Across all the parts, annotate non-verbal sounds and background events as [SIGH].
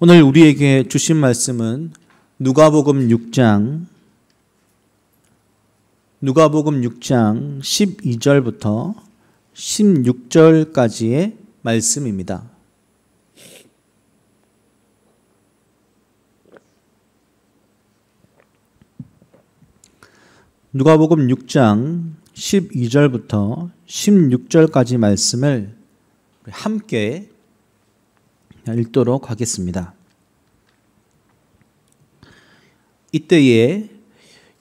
오늘 우리에게 주신 말씀은 누가복음 6장 누가복음 6장 12절부터 16절까지의 말씀입니다. 누가복음 6장 12절부터 16절까지 말씀을 함께 읽도록 하겠습니다. 이때에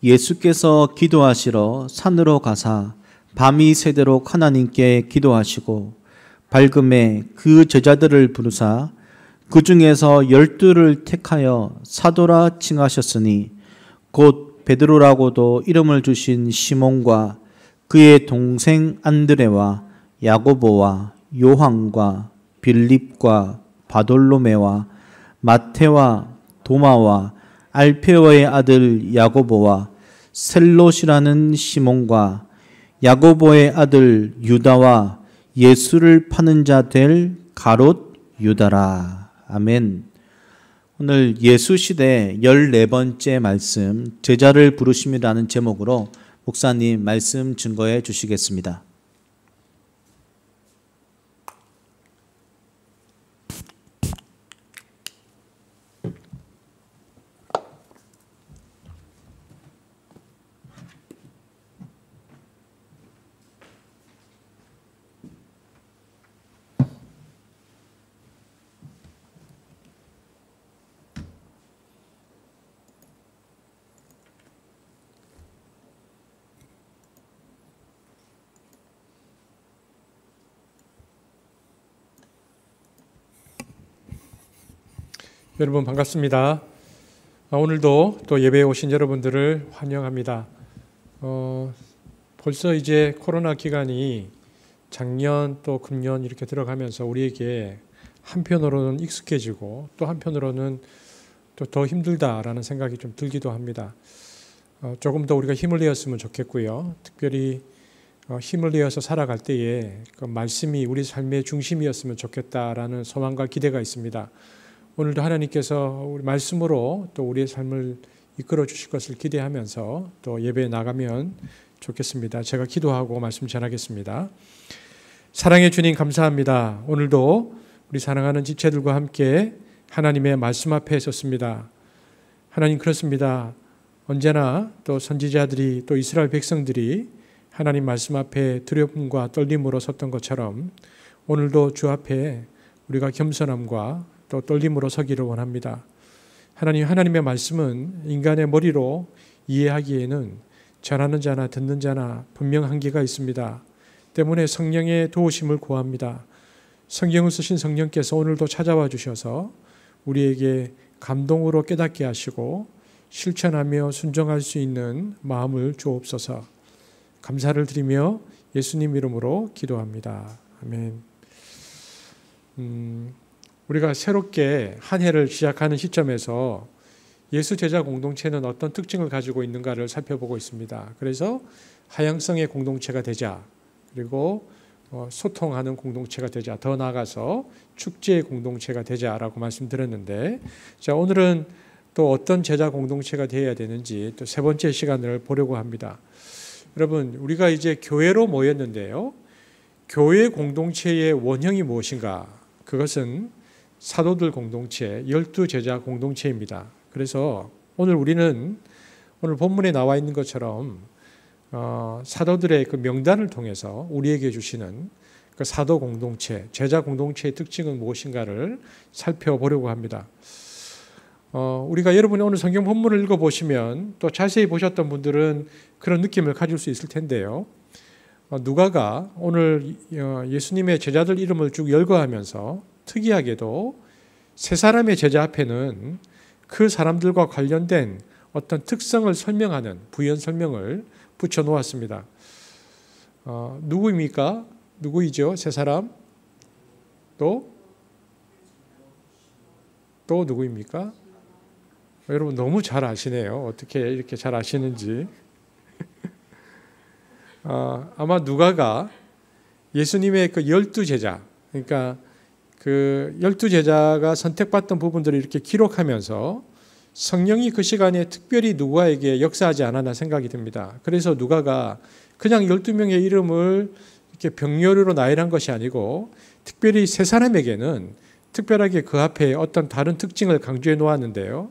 예수께서 기도하시러 산으로 가사 밤이 새도록 하나님께 기도하시고 밝음에 그 제자들을 부르사 그 중에서 열두를 택하여 사도라 칭하셨으니 곧 베드로라고도 이름을 주신 시몬과 그의 동생 안드레와 야고보와 요한과 빌립과 바돌로메와 마테와 도마와 알페어의 아들 야고보와 셀롯이라는 시몬과 야고보의 아들 유다와 예수를 파는 자 될 가롯 유다라. 아멘. 오늘 예수 시대 14번째 말씀, 제자를 부르심이라는 제목으로 목사님 말씀 증거해 주시겠습니다. 여러분 반갑습니다. 아, 오늘도 또 예배에 오신 여러분들을 환영합니다. 어, 벌써 이제 코로나 기간이 작년 또 금년 이렇게 들어가면서 우리에게 한편으로는 익숙해지고 또 한편으로는 또 더 힘들다라는 생각이 좀 들기도 합니다. 어, 조금 더 우리가 힘을 내었으면 좋겠고요. 특별히 어, 힘을 내어서 살아갈 때에 그 말씀이 우리 삶의 중심이었으면 좋겠다라는 소망과 기대가 있습니다. 오늘도 하나님께서 우리 말씀으로 또 우리의 삶을 이끌어 주실 것을 기대하면서 또 예배에 나가면 좋겠습니다. 제가 기도하고 말씀 전하겠습니다. 사랑의 주님 감사합니다. 오늘도 우리 사랑하는 지체들과 함께 하나님의 말씀 앞에 섰습니다. 하나님 그렇습니다. 언제나 또 선지자들이 또 이스라엘 백성들이 하나님 말씀 앞에 두려움과 떨림으로 섰던 것처럼 오늘도 주 앞에 우리가 겸손함과 또 떨림으로 서기를 원합니다. 하나님 하나님의 말씀은 인간의 머리로 이해하기에는 전하는 자나 듣는 자나 분명 한계가 있습니다. 때문에 성령의 도우심을 구합니다. 성경을 쓰신 성령께서 오늘도 찾아와 주셔서 우리에게 감동으로 깨닫게 하시고 실천하며 순종할 수 있는 마음을 주옵소서. 감사를 드리며 예수님 이름으로 기도합니다. 아멘. 음. 우리가 새롭게 한 해를 시작하는 시점에서 예수 제자 공동체는 어떤 특징을 가지고 있는가를 살펴보고 있습니다. 그래서 하향성의 공동체가 되자 그리고 어, 소통하는 공동체가 되자 더 나아가서 축제의 공동체가 되자라고 말씀드렸는데 자 오늘은 또 어떤 제자 공동체가 되어야 되는지 또 세 번째 시간을 보려고 합니다. 여러분 우리가 이제 교회로 모였는데요. 교회 공동체의 원형이 무엇인가? 그것은 사도들 공동체, 열두 제자 공동체입니다. 그래서 오늘 우리는 오늘 본문에 나와 있는 것처럼 어, 사도들의 그 명단을 통해서 우리에게 주시는 그 사도 공동체, 제자 공동체의 특징은 무엇인가를 살펴보려고 합니다. 어, 우리가 여러분이 오늘 성경 본문을 읽어보시면 또 자세히 보셨던 분들은 그런 느낌을 가질 수 있을 텐데요. 어, 누가가 오늘 어, 예수님의 제자들 이름을 쭉 열거하면서 특이하게도 세 사람의 제자 앞에는 그 사람들과 관련된 어떤 특성을 설명하는 부연 설명을 붙여 놓았습니다. 어, 누구입니까? 누구이죠? 세 사람 또 또 누구입니까? 여러분 너무 잘 아시네요. 어떻게 이렇게 잘 아시는지. [LAUGHS] 어, 아마 누가가 예수님의 그 열두 제자, 그러니까 그 열두 제자가 선택받던 부분들을 이렇게 기록하면서 성령이 그 시간에 특별히 누구에게 역사하지 않았나 생각이 듭니다. 그래서 누가가 그냥 12명의 이름을 이렇게 병렬로 나열한 것이 아니고 특별히 세 사람에게는 특별하게 그 앞에 어떤 다른 특징을 강조해 놓았는데요.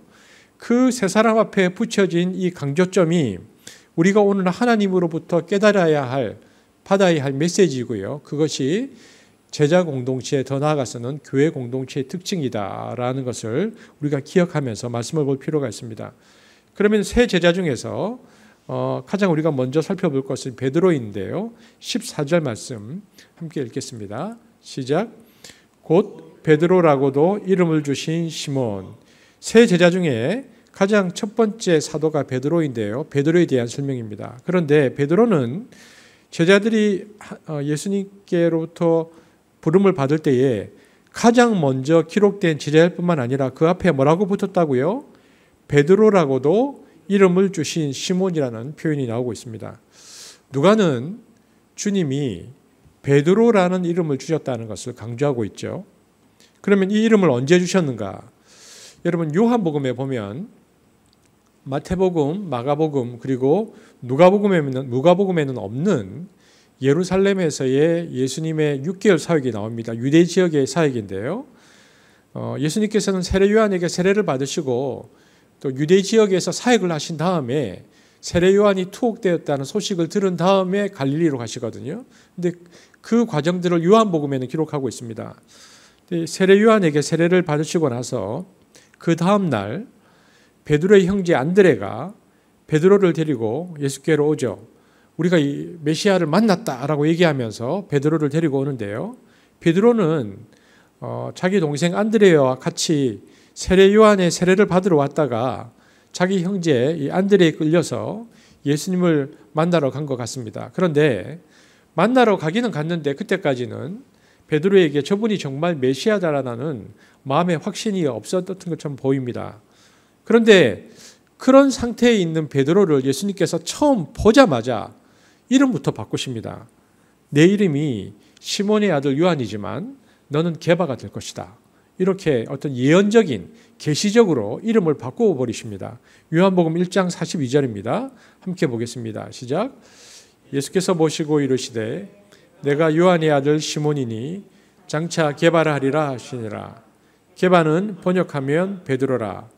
그 세 사람 앞에 붙여진 이 강조점이 우리가 오늘 하나님으로부터 깨달아야 할, 받아야 할 메시지고요. 그것이 제자 공동체 에더 나아가서는 교회 공동체의 특징이다라는 것을 우리가 기억하면서 말씀을 볼 필요가 있습니다. 그러면 새 제자 중에서 어, 가장 우리가 먼저 살펴볼 것은 베드로인데요. 14절 말씀 함께 읽겠습니다. 시작. 곧 베드로라고도 이름을 주신 시몬. 새 제자 중에 가장 첫 번째 사도가 베드로인데요. 베드로에 대한 설명입니다. 그런데 베드로는 제자들이 어, 예수님께로부터 부름을 받을 때에 가장 먼저 기록된 지자일뿐만 아니라 그 앞에 뭐라고 붙었다고요? 베드로라고도 이름을 주신 시몬이라는 표현이 나오고 있습니다. 누가는 주님이 베드로라는 이름을 주셨다는 것을 강조하고 있죠. 그러면 이 이름을 언제 주셨는가? 여러분 요한복음에 보면 마태복음, 마가복음 그리고 누가복음에는 누가복음에는 없는 예루살렘에서의 예수님의 6개월 사역이 나옵니다. 유대 지역의 사역인데요. 어, 예수님께서는 세례 요한에게 세례를 받으시고 또 유대 지역에서 사역을 하신 다음에 세례 요한이 투옥되었다는 소식을 들은 다음에 갈릴리로 가시거든요. 근데 그 과정들을 요한복음에는 기록하고 있습니다. 세례 요한에게 세례를 받으시고 나서 그 다음 날 베드로의 형제 안드레가 베드로를 데리고 예수께로 오죠. 우리가 이 메시아를 만났다라고 얘기하면서 베드로를 데리고 오는데요. 베드로는 어, 자기 동생 안드레와 같이 세례 요한의 세례를 받으러 왔다가 자기 형제 이 안드레에 끌려서 예수님을 만나러 간 것 같습니다. 그런데 만나러 가기는 갔는데 그때까지는 베드로에게 저분이 정말 메시아다라는 마음의 확신이 없었던 것처럼 보입니다. 그런데 그런 상태에 있는 베드로를 예수님께서 처음 보자마자 이름부터 바꾸십니다. 내 이름이 시몬의 아들 요한이지만 너는 개바가 될 것이다. 이렇게 어떤 예언적인 계시적으로 이름을 바꾸어 버리십니다. 요한복음 1장 42절입니다. 함께 보겠습니다. 시작. 예수께서 보시고 이르시되 내가 요한의 아들 시몬이니 장차 개발하리라 하시니라. 개발은 번역하면 베드로라.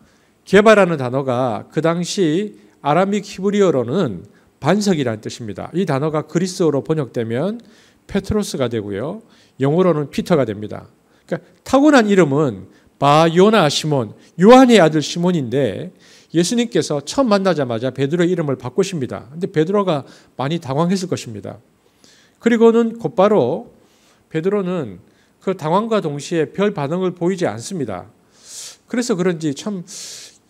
개발하는 단어가 그 당시 아람믹 히브리어로는 반석이라는 뜻입니다. 이 단어가 그리스어로 번역되면 페트로스가 되고요. 영어로는 피터가 됩니다. 그러니까 타고난 이름은 바요나 시몬, 요한의 아들 시몬인데 예수님께서 처음 만나자마자 베드로의 이름을 바꾸십니다. 근데 베드로가 많이 당황했을 것입니다. 그리고는 곧바로 베드로는 그 당황과 동시에 별 반응을 보이지 않습니다. 그래서 그런지 참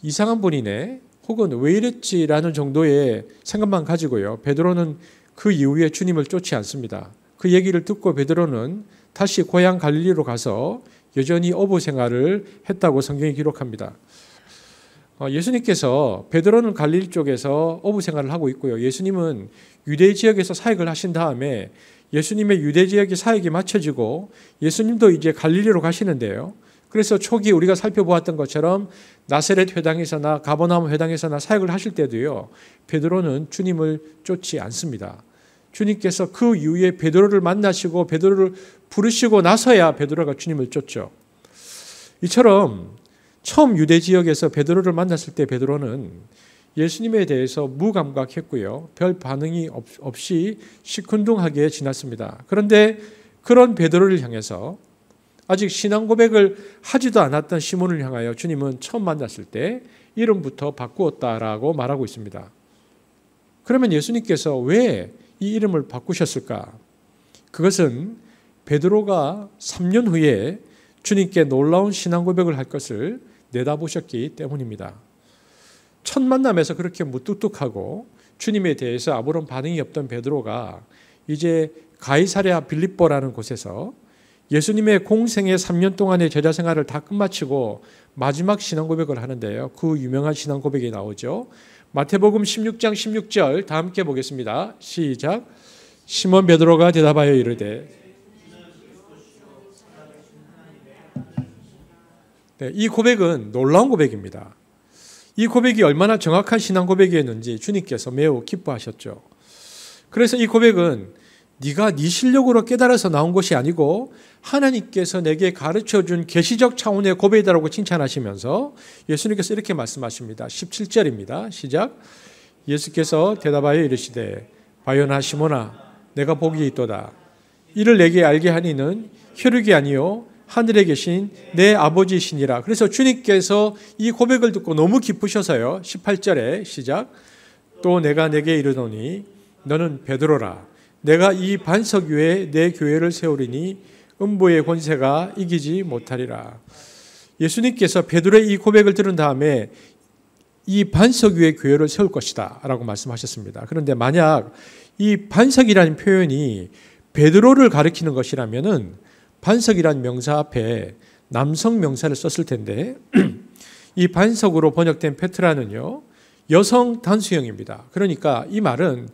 이상한 분이네. 혹은 왜 이랬지라는 정도의 생각만 가지고요. 베드로는 그 이후에 주님을 쫓지 않습니다. 그 얘기를 듣고 베드로는 다시 고향 갈리로 가서 여전히 어부 생활을 했다고 성경이 기록합니다. 어, 예수님께서 베드로는 갈릴 쪽에서 어부 생활을 하고 있고요. 예수님은 유대 지역에서 사역을 하신 다음에 예수님의 유대 지역의 사역이 마쳐지고 예수님도 이제 갈릴리로 가시는데요. 그래서 초기 우리가 살펴보았던 것처럼 나세렛 회당에서나 가버나움 회당에서나 사역을 하실 때도요. 베드로는 주님을 쫓지 않습니다. 주님께서 그 이후에 베드로를 만나시고 베드로를 부르시고 나서야 베드로가 주님을 쫓죠. 이처럼 처음 유대 지역에서 베드로를 만났을 때 베드로는 예수님에 대해서 무감각했고요. 별 반응이 없이 시큰둥하게 지났습니다. 그런데 그런 베드로를 향해서 아직 신앙 고백을 하지도 않았던 시몬을 향하여 주님은 처음 만났을 때 이름부터 바꾸었다라고 말하고 있습니다. 그러면 예수님께서 왜 이 이름을 바꾸셨을까? 그것은 베드로가 3년 후에 주님께 놀라운 신앙 고백을 할 것을 내다보셨기 때문입니다. 첫 만남에서 그렇게 무뚝뚝하고 주님에 대해서 아무런 반응이 없던 베드로가 이제 가이사랴 빌립보라는 곳에서 예수님의 공생의 3년 동안의 제자 생활을 다 끝마치고 마지막 신앙 고백을 하는데요. 그 유명한 신앙 고백이 나오죠. 마태복음 16장 16절 다 함께 보겠습니다. 시작. 시몬 베드로가 대답하여 이르되 네, 이 고백은 놀라운 고백입니다. 이 고백이 얼마나 정확한 신앙 고백이었는지 주님께서 매우 기뻐하셨죠. 그래서 이 고백은 네가 네 실력으로 깨달아서 나온 것이 아니고 하나님께서 내게 가르쳐 준 계시적 차원의 고백이다라고 칭찬하시면서 예수님께서 이렇게 말씀하십니다. 17절입니다. 시작. 예수께서 대답하여 이르시되 바요나 시모나 내가 복이 있도다. 이를 내게 알게 하니는 혈육이 아니요 하늘에 계신 내 아버지이시니라. 그래서 주님께서 이 고백을 듣고 너무 기쁘셔서요. 18절에 시작. 또 내가 내게 이르노니 너는 베드로라 내가 이 반석 위에 내 교회를 세우리니 음부의 권세가 이기지 못하리라. 예수님께서 베드로의 이 고백을 들은 다음에 이 반석 위에 교회를 세울 것이다 라고 말씀하셨습니다. 그런데 만약 이 반석이라는 표현이 베드로를 가리키는 것이라면은 반석이라 명사 앞에 남성 명사를 썼을 텐데 [CLEARS THROAT] 이 반석으로 번역된 페트라는요 여성 단수형입니다. 그러니까 이 말은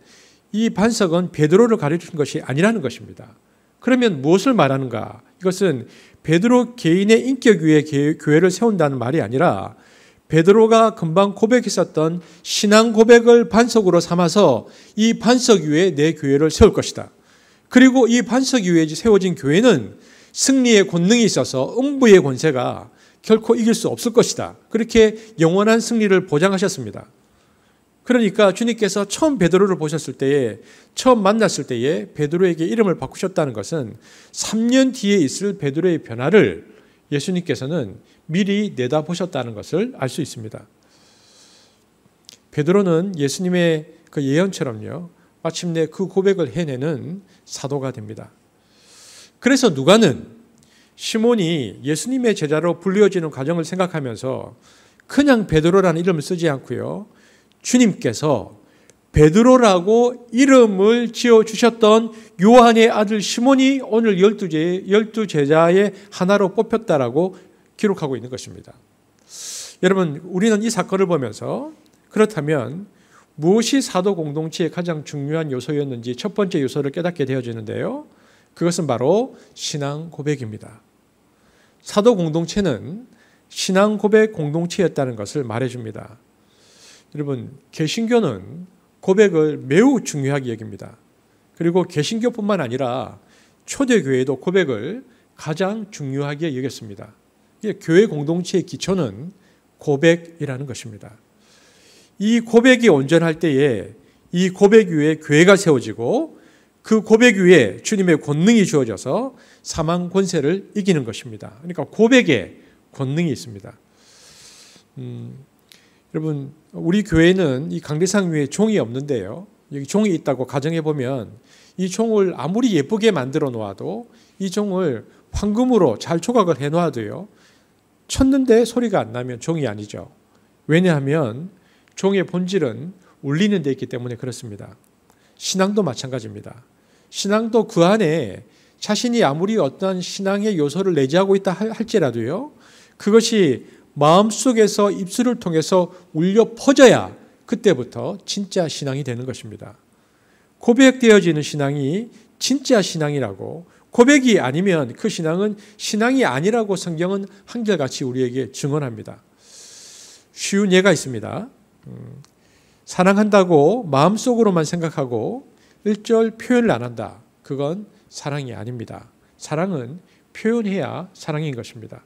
이 반석은 베드로를 가리키는 것이 아니라는 것입니다. 그러면 무엇을 말하는가? 이것은 베드로 개인의 인격 위에 교회를 세운다는 말이 아니라 베드로가 금방 고백했었던 신앙 고백을 반석으로 삼아서 이 반석 위에 내 교회를 세울 것이다. 그리고 이 반석 위에 세워진 교회는 승리의 권능이 있어서 음부의 권세가 결코 이길 수 없을 것이다. 그렇게 영원한 승리를 보장하셨습니다. 그러니까 주님께서 처음 베드로를 보셨을 때에 처음 만났을 때에 베드로에게 이름을 바꾸셨다는 것은 3년 뒤에 있을 베드로의 변화를 예수님께서는 미리 내다보셨다는 것을 알 수 있습니다. 베드로는 예수님의 그 예언처럼요. 마침내 그 고백을 해내는 사도가 됩니다. 그래서 누가는 시몬이 예수님의 제자로 불려지는 리 과정을 생각하면서 그냥 베드로라는 이름을 쓰지 않고요. 주님께서 베드로라고 이름을 지어 주셨던 요한의 아들 시몬이 오늘 열두 제 열두 제자의 하나로 뽑혔다라고 기록하고 있는 것입니다. 여러분, 우리는 이 사건을 보면서 그렇다면 무엇이 사도 공동체의 가장 중요한 요소였는지 첫 번째 요소를 깨닫게 되어지는데요. 그것은 바로 신앙 고백입니다. 사도 공동체는 신앙 고백 공동체였다는 것을 말해줍니다. 여러분 개신교는 고백을 매우 중요하게 여깁니다. 그리고 개신교뿐만 아니라 초대교회도 고백을 가장 중요하게 여겼습니다. 교회 공동체의 기초는 고백이라는 것입니다. 이 고백이 온전할 때에 이 고백 위에 교회가 세워지고 그 고백 위에 주님의 권능이 주어져서 사망 권세를 이기는 것입니다. 그러니까 고백에 권능이 있습니다. 음, 여러분 우리 교회는 이 강대상 위에 종이 없는데요. 여기 종이 있다고 가정해 보면 이 종을 아무리 예쁘게 만들어 놓아도 이 종을 황금으로 잘 조각을 해 놓아도요. 쳤는데 소리가 안 나면 종이 아니죠. 왜냐하면 종의 본질은 울리는 데 있기 때문에 그렇습니다. 신앙도 마찬가지입니다. 신앙도 그 안에 자신이 아무리 어떤 신앙의 요소를 내재하고 있다 할지라도요. 그것이 마음속에서 입술을 통해서 울려 퍼져야 그때부터 진짜 신앙이 되는 것입니다. 고백되어지는 신앙이 진짜 신앙이라고 고백이 아니면 그 신앙은 신앙이 아니라고 성경은 한결같이 우리에게 증언합니다. 쉬운 예가 있습니다. 음, 사랑한다고 마음속으로만 생각하고 일절 표현을 안 한다. 그건 사랑이 아닙니다. 사랑은 표현해야 사랑인 것입니다.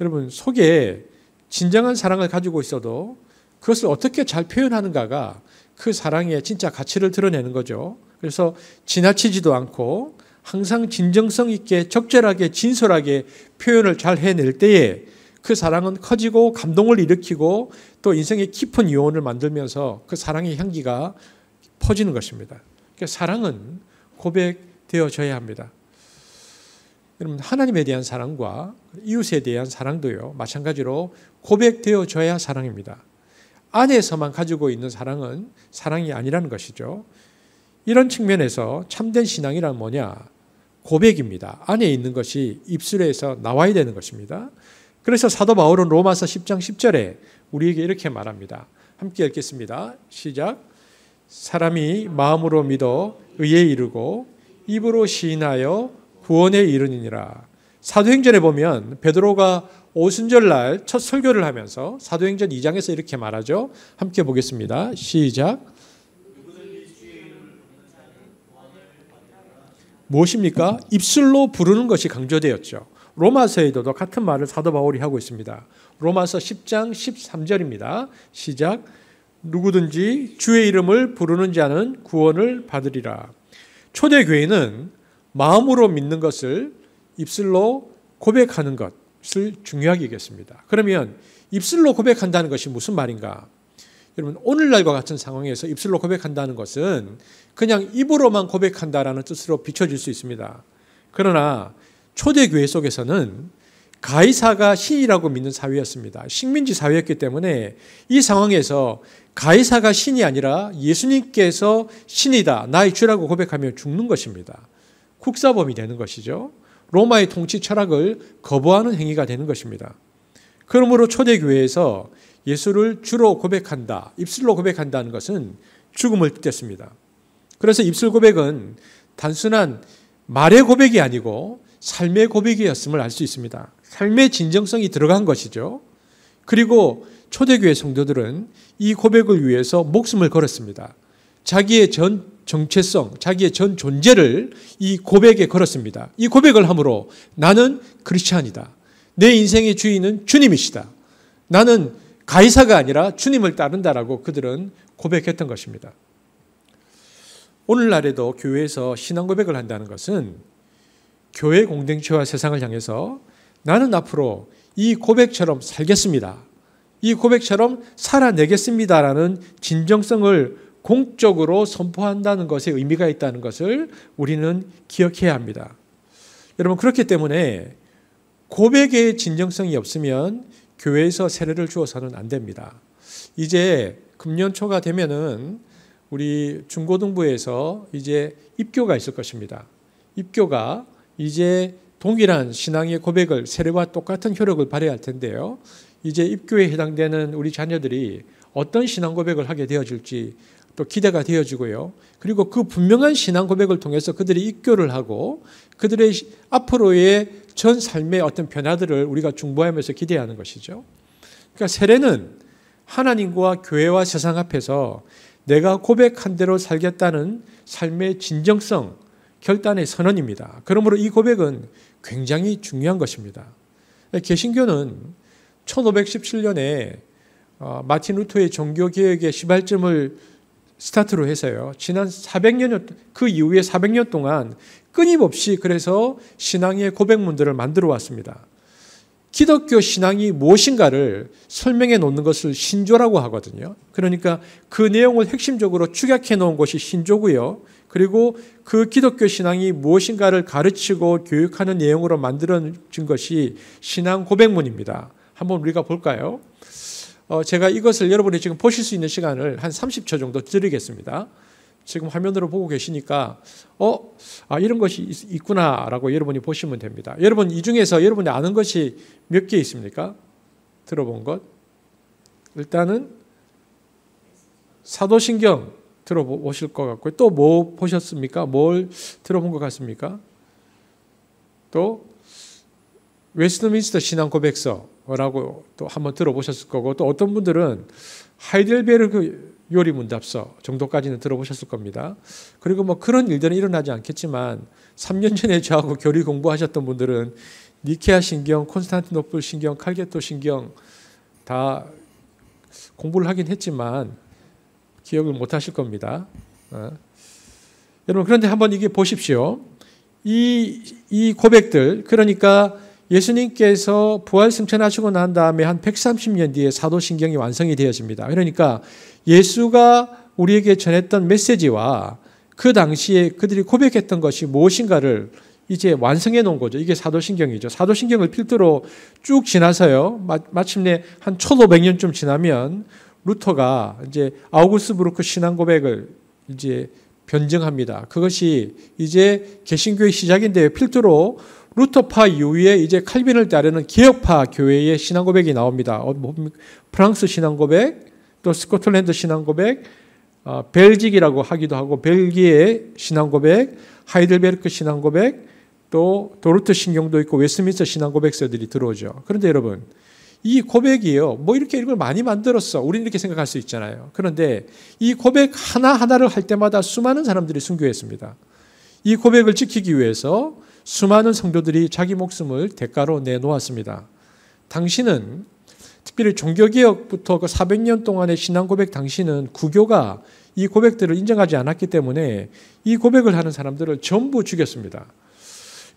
여러분 속에 진정한 사랑을 가지고 있어도 그것을 어떻게 잘 표현하는가가 그 사랑의 진짜 가치를 드러내는 거죠. 그래서 지나치지도 않고 항상 진정성 있게 적절하게 진솔하게 표현을 잘 해낼 때에 그 사랑은 커지고 감동을 일으키고 또 인생의 깊은 요원을 만들면서 그 사랑의 향기가 퍼지는 것입니다. 그러니까 사랑은 고백되어져야 합니다. 여러분 하나님에 대한 사랑과 이웃에 대한 사랑도요 마찬가지로 고백되어져야 사랑입니다. 안에서만 가지고 있는 사랑은 사랑이 아니라는 것이죠. 이런 측면에서 참된 신앙이란 뭐냐? 고백입니다. 안에 있는 것이 입술에서 나와야 되는 것입니다. 그래서 사도 바울은 로마서 10장 10절에 우리에게 이렇게 말합니다. 함께 읽겠습니다. 시작. 사람이 마음으로 믿어 의에 이르고 입으로 시인하여 구원에 이르니라. 사도행전에 보면 베드로가 오순절날 첫 설교를 하면서 사도행전 2장에서 이렇게 말하죠. 함께 보겠습니다. 시작. 무엇입니까? 입술로 부르는 것이 강조되었죠. 로마서에도 같은 말을 사도 바울이 하고 있습니다. 로마서 10장 13절입니다. 시작. 누구든지 주의 이름을 부르는 자는 구원을 받으리라. 초대교회는 마음으로 믿는 것을 입술로 고백하는 것을 중요하게 여겼습니다. 그러면 입술로 고백한다는 것이 무슨 말인가? 여러분 오늘날과 같은 상황에서 입술로 고백한다는 것은 그냥 입으로만 고백한다라는 뜻으로 비춰질 수 있습니다. 그러나 초대교회 속에서는 가이사가 신이라고 믿는 사회였습니다. 식민지 사회였기 때문에 이 상황에서 가이사가 신이 아니라 예수님께서 신이다 나의 주라고 고백하며 죽는 것입니다. 국사범이 되는 것이죠. 로마의 통치 철학을 거부하는 행위가 되는 것입니다. 그러므로 초대교회에서 예수를 주로 고백한다, 입술로 고백한다는 것은 죽음을 뜻했습니다. 그래서 입술 고백은 단순한 말의 고백이 아니고 삶의 고백이었음을 알 수 있습니다. 삶의 진정성이 들어간 것이죠. 그리고 초대교회 성도들은 이 고백을 위해서 목숨을 걸었습니다. 자기의 전 정체성, 자기의 전 존재를 이 고백에 걸었습니다. 이 고백을 함으로 나는 크리스찬이다. 내 인생의 주인은 주님이시다. 나는 가이사가 아니라 주님을 따른다라고 그들은 고백했던 것입니다. 오늘날에도 교회에서 신앙 고백을 한다는 것은 교회 공동체와 세상을 향해서 나는 앞으로 이 고백처럼 살겠습니다. 이 고백처럼 살아내겠습니다라는 진정성을 공적으로 선포한다는 것에 의미가 있다는 것을 우리는 기억해야 합니다. 여러분 그렇기 때문에 고백의 진정성이 없으면 교회에서 세례를 주어서는 안 됩니다. 이제 금년 초가 되면은 우리 중고등부에서 이제 입교가 있을 것입니다. 입교가 이제 동일한 신앙의 고백을 세례와 똑같은 효력을 발휘할 텐데요. 이제 입교에 해당되는 우리 자녀들이 어떤 신앙 고백을 하게 되어질지 또 기대가 되어지고요. 그리고 그 분명한 신앙 고백을 통해서 그들이 입교를 하고 그들의 앞으로의 전 삶의 어떤 변화들을 우리가 중보하면서 기대하는 것이죠. 그러니까 세례는 하나님과 교회와 세상 앞에서 내가 고백한 대로 살겠다는 삶의 진정성, 결단의 선언입니다. 그러므로 이 고백은 굉장히 중요한 것입니다. 개신교는 1517년에 어, 마틴 루터의 종교개혁의 시발점을 스타트로 해서요. 지난 400년 그 이후에 400년 동안 끊임없이 그래서 신앙의 고백문들을 만들어 왔습니다. 기독교 신앙이 무엇인가를 설명해 놓는 것을 신조라고 하거든요. 그러니까 그 내용을 핵심적으로 축약해 놓은 것이 신조고요. 그리고 그 기독교 신앙이 무엇인가를 가르치고 교육하는 내용으로 만들어진 것이 신앙 고백문입니다. 한번 우리가 볼까요? 어, 제가 이것을 여러분이 지금 보실 수 있는 시간을 한 30초 정도 드리겠습니다. 지금 화면으로 보고 계시니까 어 아, 이런 것이 있, 구나라고 여러분이 보시면 됩니다. 여러분 이 중에서 여러분이 아는 것이 몇 개 있습니까? 들어본 것 일단은 사도신경 들어보실 것 같고 또 뭐 보셨습니까? 뭘 들어본 것 같습니까? 또 웨스트민스터 신앙 고백서 라고 또 한번 들어보셨을 거고 또 어떤 분들은 하이델베르크 그 요리 문답서 정도까지는 들어보셨을 겁니다. 그리고 뭐 그런 일들은 일어나지 않겠지만 3년 전에 저하고 교리 공부하셨던 분들은 니케아 신경, 콘스탄티노플 신경, 칼게토 신경 다 공부를 하긴 했지만 기억을 못 하실 겁니다. 어. 여러분 그런데 한번 이게 보십시오. 이, 이 고백들 그러니까 예수님께서 부활 승천하시고 난 다음에 한 130년 뒤에 사도신경이 완성이 되어집니다. 그러니까 예수가 우리에게 전했던 메시지와 그 당시에 그들이 고백했던 것이 무엇인가를 이제 완성해 놓은 거죠. 이게 사도신경이죠. 사도신경을 필두로 쭉 지나서요. 마침내 한 1500년쯤 지나면 루터가 이제 아우구스부르크 신앙 고백을 이제 변증합니다. 그것이 이제 개신교의 시작인데 필두로 루터파 이후에 이제 칼빈을 따르는 개혁파 교회의 신앙 고백이 나옵니다. 어, 뭐, 프랑스 신앙 고백, 또 스코틀랜드 신앙 고백, 어, 벨직이라고 하기도 하고 벨기에 신앙 고백, 하이델베르크 신앙 고백, 또 도르트 신경도 있고 웨스민스 신앙 고백서들이 들어오죠. 그런데 여러분, 이 고백이요. 뭐 이렇게 이걸 많이 만들었어. 우리는 이렇게 생각할 수 있잖아요. 그런데 이 고백 하나하나를 할 때마다 수많은 사람들이 순교했습니다. 이 고백을 지키기 위해서 수많은 성도들이 자기 목숨을 대가로 내놓았습니다. 당신은 특별히 종교개혁부터 그 400년 동안의 신앙 고백 당시는 구교가 이 고백들을 인정하지 않았기 때문에 이 고백을 하는 사람들을 전부 죽였습니다.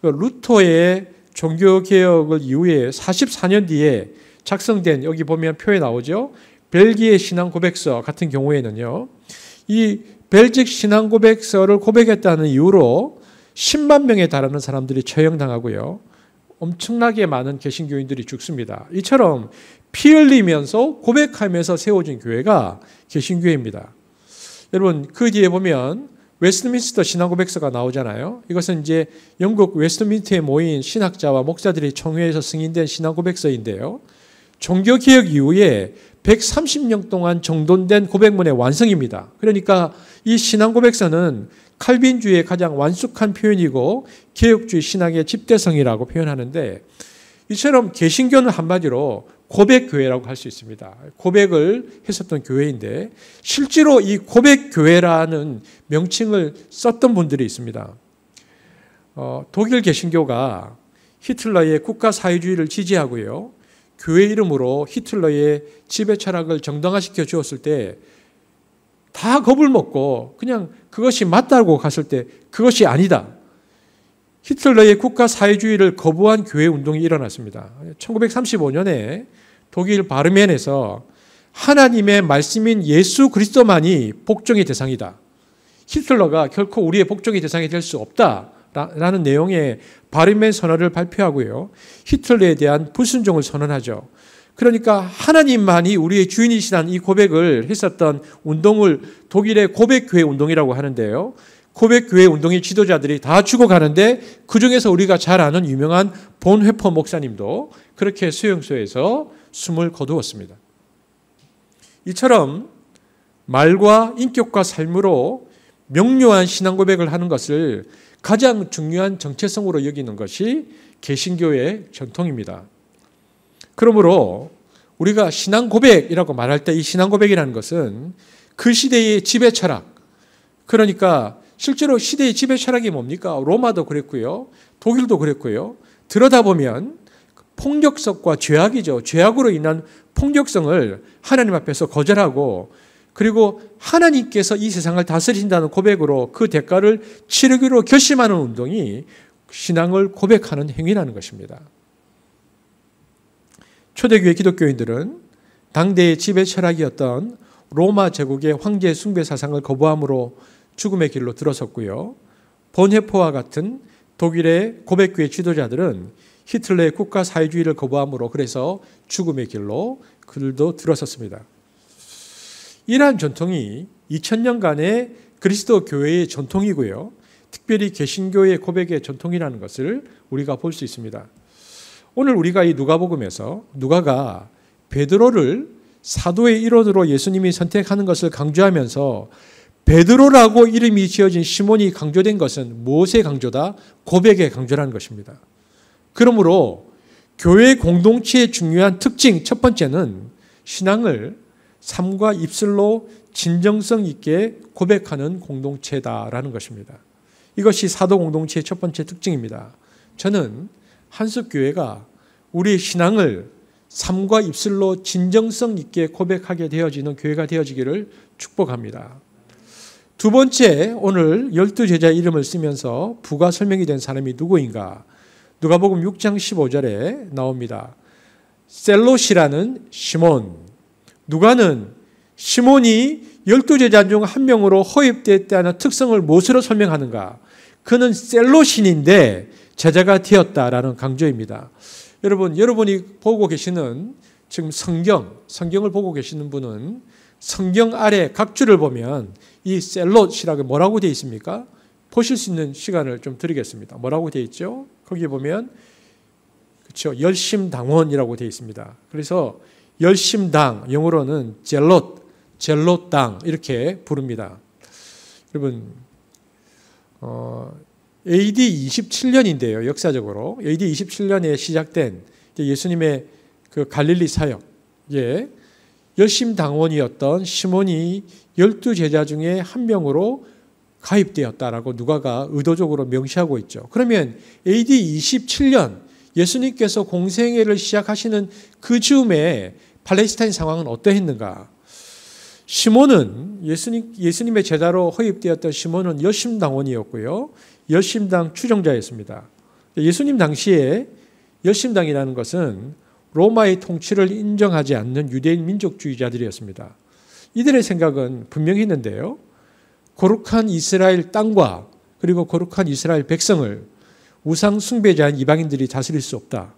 루터의 종교개혁을 이후에 44년 뒤에 작성된 여기 보면 표에 나오죠. 벨기에 신앙 고백서 같은 경우에는요. 이 벨직 신앙 고백서를 고백했다는 이유로 10만 명에 달하는 사람들이 처형당하고요. 엄청나게 많은 개신교인들이 죽습니다. 이처럼 피 흘리면서 고백하면서 세워진 교회가 개신교회입니다. 여러분 그 뒤에 보면 웨스트민스터 신앙고백서가 나오잖아요. 이것은 이제 영국 웨스트민스터에 모인 신학자와 목사들이 총회에서 승인된 신앙고백서인데요. 종교개혁 이후에 130년 동안 정돈된 고백문의 완성입니다. 그러니까 이 신앙고백서는 칼빈주의의 가장 완숙한 표현이고 개혁주의 신앙의 집대성이라고 표현하는데 이처럼 개신교는 한마디로 고백교회라고 할 수 있습니다. 고백을 했었던 교회인데 실제로 이 고백교회라는 명칭을 썼던 분들이 있습니다. 어, 독일 개신교가 히틀러의 국가사회주의를 지지하고요. 교회 이름으로 히틀러의 지배 철학을 정당화시켜 주었을 때다 겁을 먹고 그냥 그것이 맞다고 갔을 때 그것이 아니다. 히틀러의 국가 사회주의를 거부한 교회 운동이 일어났습니다. 1935년에 독일 바르멘에서 하나님의 말씀인 예수 그리스도만이 복종의 대상이다. 히틀러가 결코 우리의 복종의 대상이 될 수 없다. 라는 내용의 바르멘 선언을 발표하고요. 히틀러에 대한 불순종을 선언하죠. 그러니까 하나님만이 우리의 주인이시란 이 고백을 했었던 운동을 독일의 고백교회 운동이라고 하는데요. 고백교회 운동의 지도자들이 다 죽어가는데 그 중에서 우리가 잘 아는 유명한 본회퍼 목사님도 그렇게 수용소에서 숨을 거두었습니다. 이처럼 말과 인격과 삶으로 명료한 신앙 고백을 하는 것을 가장 중요한 정체성으로 여기는 것이 개신교의 전통입니다. 그러므로 우리가 신앙 고백이라고 말할 때 이 신앙 고백이라는 것은 그 시대의 지배 철학, 그러니까 실제로 시대의 지배 철학이 뭡니까? 로마도 그랬고요. 독일도 그랬고요. 들여다보면 폭력성과 죄악이죠. 죄악으로 인한 폭력성을 하나님 앞에서 거절하고 그리고 하나님께서 이 세상을 다스리신다는 고백으로 그 대가를 치르기로 결심하는 운동이 신앙을 고백하는 행위라는 것입니다. 초대교회 기독교인들은 당대의 지배 철학이었던 로마 제국의 황제 숭배 사상을 거부함으로 죽음의 길로 들어섰고요. 본회포와 같은 독일의 고백교의 지도자들은 히틀러의 국가 사회주의를 거부함으로 그래서 죽음의 길로 그들도 들어섰습니다. 이러한 전통이 2000년간의 그리스도 교회의 전통이고요. 특별히 개신교의 고백의 전통이라는 것을 우리가 볼 수 있습니다. 오늘 우리가 이 누가복음에서 누가가 베드로를 사도의 일원으로 예수님이 선택하는 것을 강조하면서 베드로라고 이름이 지어진 시몬이 강조된 것은 무엇의 강조다? 고백의 강조라는 것입니다. 그러므로 교회 공동체의 중요한 특징 첫 번째는 신앙을 삶과 입술로 진정성 있게 고백하는 공동체다라는 것입니다. 이것이 사도 공동체의 첫 번째 특징입니다. 저는 한석교회가 우리 신앙을 삶과 입술로 진정성 있게 고백하게 되어지는 교회가 되어지기를 축복합니다. 두 번째, 오늘 열두 제자 이름을 쓰면서 부가 설명이 된 사람이 누구인가? 누가복음 6장 15절에 나옵니다. 셀롯이라는 시몬. 누가는 시몬이 열두 제자 중 한 명으로 허입됐다는 특성을 무엇으로 설명하는가? 그는 셀롯신인데 제자가 되었다라는 강조입니다. 여러분, 여러분이 보고 계시는 지금 성경, 성경을 보고 계시는 분은 성경 아래 각 줄을 보면 이 셀롯이라고 뭐라고 되어 있습니까? 보실 수 있는 시간을 좀 드리겠습니다. 뭐라고 되어 있죠? 거기 보면 그렇죠. 열심당원이라고 되어 있습니다. 그래서 열심당 영어로는 젤롯, 젤롯당 이렇게 부릅니다. 여러분 어, AD 27년인데요. 역사적으로 AD 27년에 시작된 예수님의 그 갈릴리 사역에 예. 열심 당원이었던 시몬이 열두 제자 중에 한 명으로 가입되었다라고 누가가 의도적으로 명시하고 있죠. 그러면 AD 27년 예수님께서 공생애를 시작하시는 그 즈음에 팔레스타인 상황은 어떠했는가? 시몬은 예수님, 예수님의 제자로 허입되었던 시몬은 열심당원이었고요. 열심당 추종자였습니다. 예수님 당시에 열심당이라는 것은 로마의 통치를 인정하지 않는 유대인 민족주의자들이었습니다. 이들의 생각은 분명히 는데요 거룩한 이스라엘 땅과 그리고 거룩한 이스라엘 백성을 우상 숭배자인 이방인들이 다스릴 수 없다.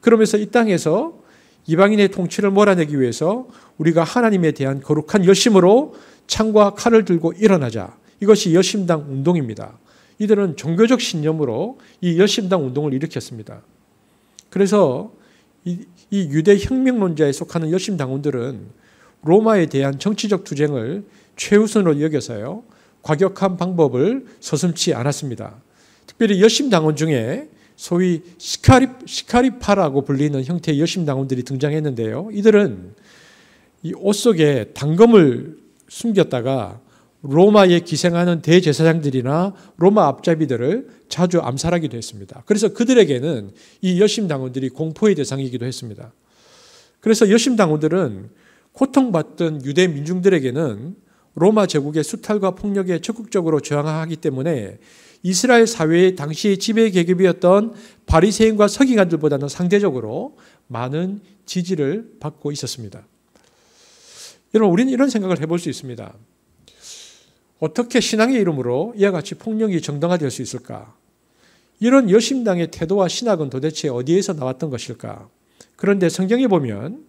그러면서 이 땅에서 이방인의 통치를 몰아내기 위해서 우리가 하나님에 대한 거룩한 열심으로 창과 칼을 들고 일어나자. 이것이 열심당 운동입니다. 이들은 종교적 신념으로 이 열심당 운동을 일으켰습니다. 그래서 이, 이 유대 혁명론자에 속하는 열심당원들은 로마에 대한 정치적 투쟁을 최우선으로 여겨서요. 과격한 방법을 서슴지 않았습니다. 특별히 열심당원 중에 소위 시카리, 시카리파라고 불리는 형태의 열심당원들이 등장했는데요. 이들은 이 옷 속에 단검을 숨겼다가 로마에 기생하는 대제사장들이나 로마 앞잡이들을 자주 암살하기도 했습니다. 그래서 그들에게는 이 여심당원들이 공포의 대상이기도 했습니다. 그래서 여심당원들은 고통받던 유대 민중들에게는 로마 제국의 수탈과 폭력에 적극적으로 저항하기 때문에 이스라엘 사회의 당시의 지배 계급이었던 바리새인과 서기관들보다는 상대적으로 많은 지지를 받고 있었습니다. 여러분, 우리는 이런 생각을 해볼 수 있습니다. 어떻게 신앙의 이름으로 이와 같이 폭력이 정당화될 수 있을까? 이런 여심당의 태도와 신학은 도대체 어디에서 나왔던 것일까? 그런데 성경에 보면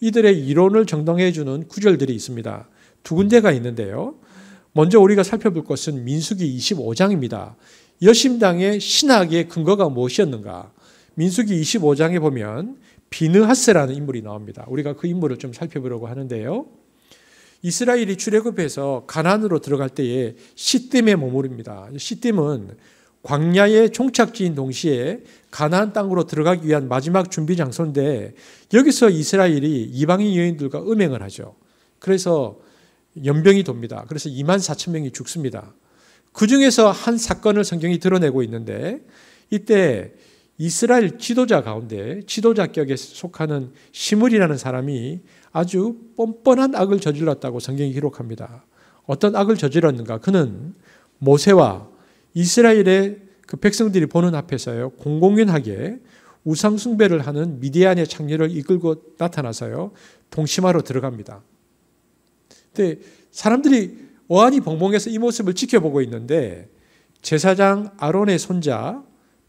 이들의 이론을 정당해주는 구절들이 있습니다. 두 군데가 있는데요. 먼저 우리가 살펴볼 것은 민수기 25장입니다. 여심당의 신학의 근거가 무엇이었는가? 민수기 25장에 보면 비느하스라는 인물이 나옵니다. 우리가 그 인물을 좀 살펴보려고 하는데요. 이스라엘이 출애굽해서 가난으로 들어갈 때에 시뜸에 머무릅니다. 시딤은 광야의 종착지인 동시에 가나 땅으로 들어가기 위한 마지막 준비 장소인데 여기서 이스라엘이 이방인 여인들과 음행을 하죠. 그래서 연병이 돕니다. 그래서 2만 4천 명이 죽습니다. 그 중에서 한 사건을 성경이 드러내고 있는데 이때 이스라엘 지도자 가운데 지도자격에 속하는 시물이라는 사람이 아주 뻔뻔한 악을 저질렀다고 성경이 기록합니다. 어떤 악을 저질렀는가? 그는 모세와 이스라엘의 그 백성들이 보는 앞에서요 공공연하게 우상 숭배를 하는 미디안의 창녀를 이끌고 나타나서요 동심화로 들어갑니다. 근데 사람들이 어안이 벙벙해서 이 모습을 지켜보고 있는데 제사장 아론의 손자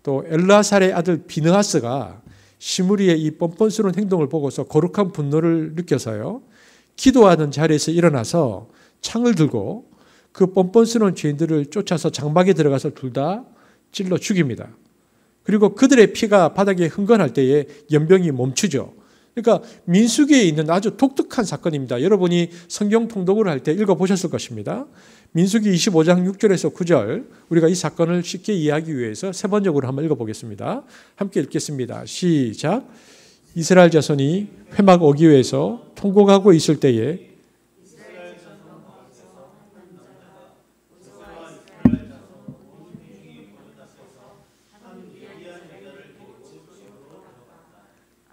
또 엘라살의 아들 비느하스가 시므리의 이 뻔뻔스러운 행동을 보고서 거룩한 분노를 느껴서요. 기도하는 자리에서 일어나서 창을 들고 그 뻔뻔스러운 죄인들을 쫓아서 장막에 들어가서 둘 다 찔러 죽입니다. 그리고 그들의 피가 바닥에 흥건할 때에 연병이 멈추죠. 그러니까 민수기에 있는 아주 독특한 사건입니다. 여러분이 성경 통독을 할 때 읽어보셨을 것입니다. 민수기 25장 6절에서 9절 우리가 이 사건을 쉽게 이해하기 위해서 세번역으로 한번 읽어보겠습니다. 함께 읽겠습니다. 시작. 이스라엘 자손이 회막 어기회에서 통곡하고 있을 때에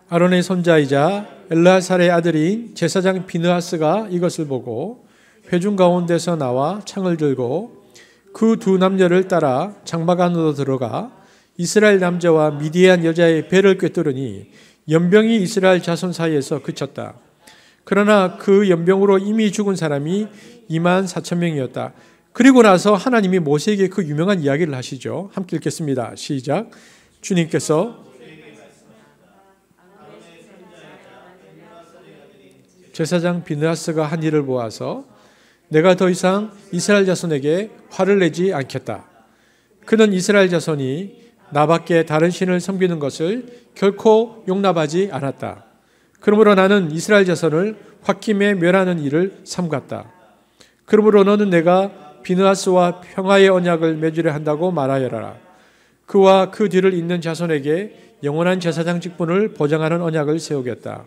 아론의 손자이자 엘라살의 아들인 제사장 비느하스가 이것을 보고 회중 가운데서 나와 창을 들고 그 두 남녀를 따라 장막 안으로 들어가 이스라엘 남자와 미디안 여자의 배를 꿰뚫으니 연병이 이스라엘 자손 사이에서 그쳤다. 그러나 그 연병으로 이미 죽은 사람이 2만 4천 명이었다. 그리고 나서 하나님이 모세에게 그 유명한 이야기를 하시죠. 함께 읽겠습니다. 시작. 주님께서 제사장 비느하스가 한 일을 보아서 내가 더 이상 이스라엘 자손에게 화를 내지 않겠다. 그는 이스라엘 자손이 나밖에 다른 신을 섬기는 것을 결코 용납하지 않았다. 그러므로 나는 이스라엘 자손을 홧김에 멸하는 일을 삼갔다. 그러므로 너는 내가 비느하스와 평화의 언약을 맺으려 한다고 말하여라. 그와 그 뒤를 잇는 자손에게 영원한 제사장 직분을 보장하는 언약을 세우겠다.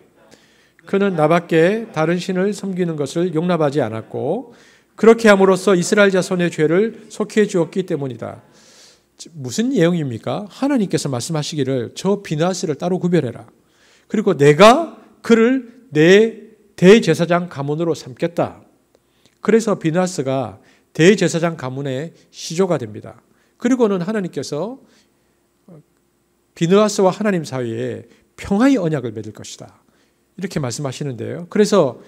그는 나밖에 다른 신을 섬기는 것을 용납하지 않았고 그렇게 함으로써 이스라엘 자손의 죄를 속해 주었기 때문이다. 무슨 내용입니까? 하나님께서 말씀하시기를 저 비나스를 따로 구별해라. 그리고 내가 그를 내 대제사장 가문으로 삼겠다. 그래서 비나스가 대제사장 가문의 시조가 됩니다. 그리고는 하나님께서 비누아스와 하나님 사이에 평화의 언약을 맺을 것이다. 이렇게 말씀하시는데요. 그래서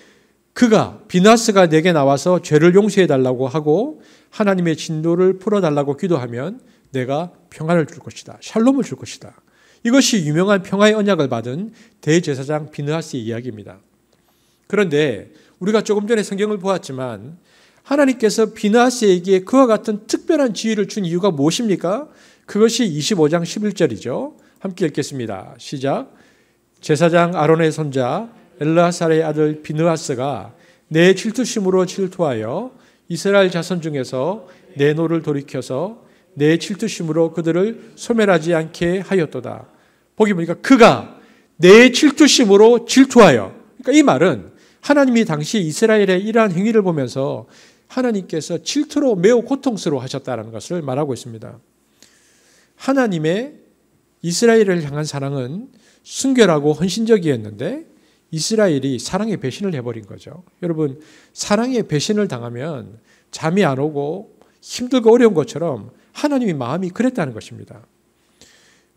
그가 비나스가 내게 나와서 죄를 용서해 달라고 하고 하나님의 진노를 풀어 달라고 기도하면 내가 평안을 줄 것이다. 샬롬을 줄 것이다. 이것이 유명한 평화의 언약을 받은 대제사장 비나스의 이야기입니다. 그런데 우리가 조금 전에 성경을 보았지만 하나님께서 비나스에게 그와 같은 특별한 지위를 준 이유가 무엇입니까? 그것이 25장 11절이죠. 함께 읽겠습니다. 시작. 제사장 아론의 손자 엘라살의 아들 비느하스가 내 질투심으로 질투하여 이스라엘 자손 중에서 내 노를 돌이켜서 내 질투심으로 그들을 소멸하지 않게 하였도다. 보기 보니까 그가 내 질투심으로 질투하여. 그러니까 이 말은 하나님이 당시 이스라엘의 이러한 행위를 보면서 하나님께서 질투로 매우 고통스러워 하셨다는 것을 말하고 있습니다. 하나님의 이스라엘을 향한 사랑은 순결하고 헌신적이었는데 이스라엘이 사랑의 배신을 해버린 거죠. 여러분, 사랑의 배신을 당하면 잠이 안 오고 힘들고 어려운 것처럼 하나님이 마음이 그랬다는 것입니다.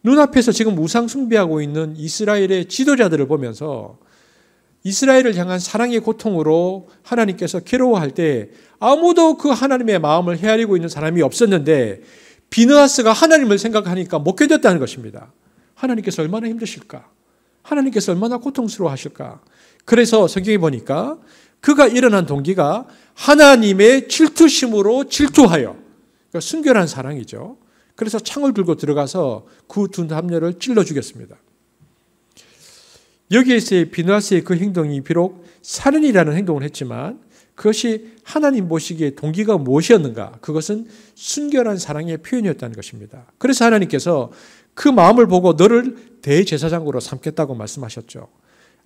눈앞에서 지금 우상 숭배하고 있는 이스라엘의 지도자들을 보면서 이스라엘을 향한 사랑의 고통으로 하나님께서 괴로워할 때 아무도 그 하나님의 마음을 헤아리고 있는 사람이 없었는데 비느하스가 하나님을 생각하니까 목회됐다는 것입니다. 하나님께서 얼마나 힘드실까? 하나님께서 얼마나 고통스러워 하실까? 그래서 성경에 보니까 그가 일어난 동기가 하나님의 질투심으로 질투하여 그러니까 순결한 사랑이죠. 그래서 창을 들고 들어가서 그두 남녀를 찔러 죽였습니다. 여기에서의 비누아스의 그 행동이 비록 살인이라는 행동을 했지만 그것이 하나님 보시기에 동기가 무엇이었는가? 그것은 순결한 사랑의 표현이었다는 것입니다. 그래서 하나님께서 그 마음을 보고 너를 대제사장으로 삼겠다고 말씀하셨죠.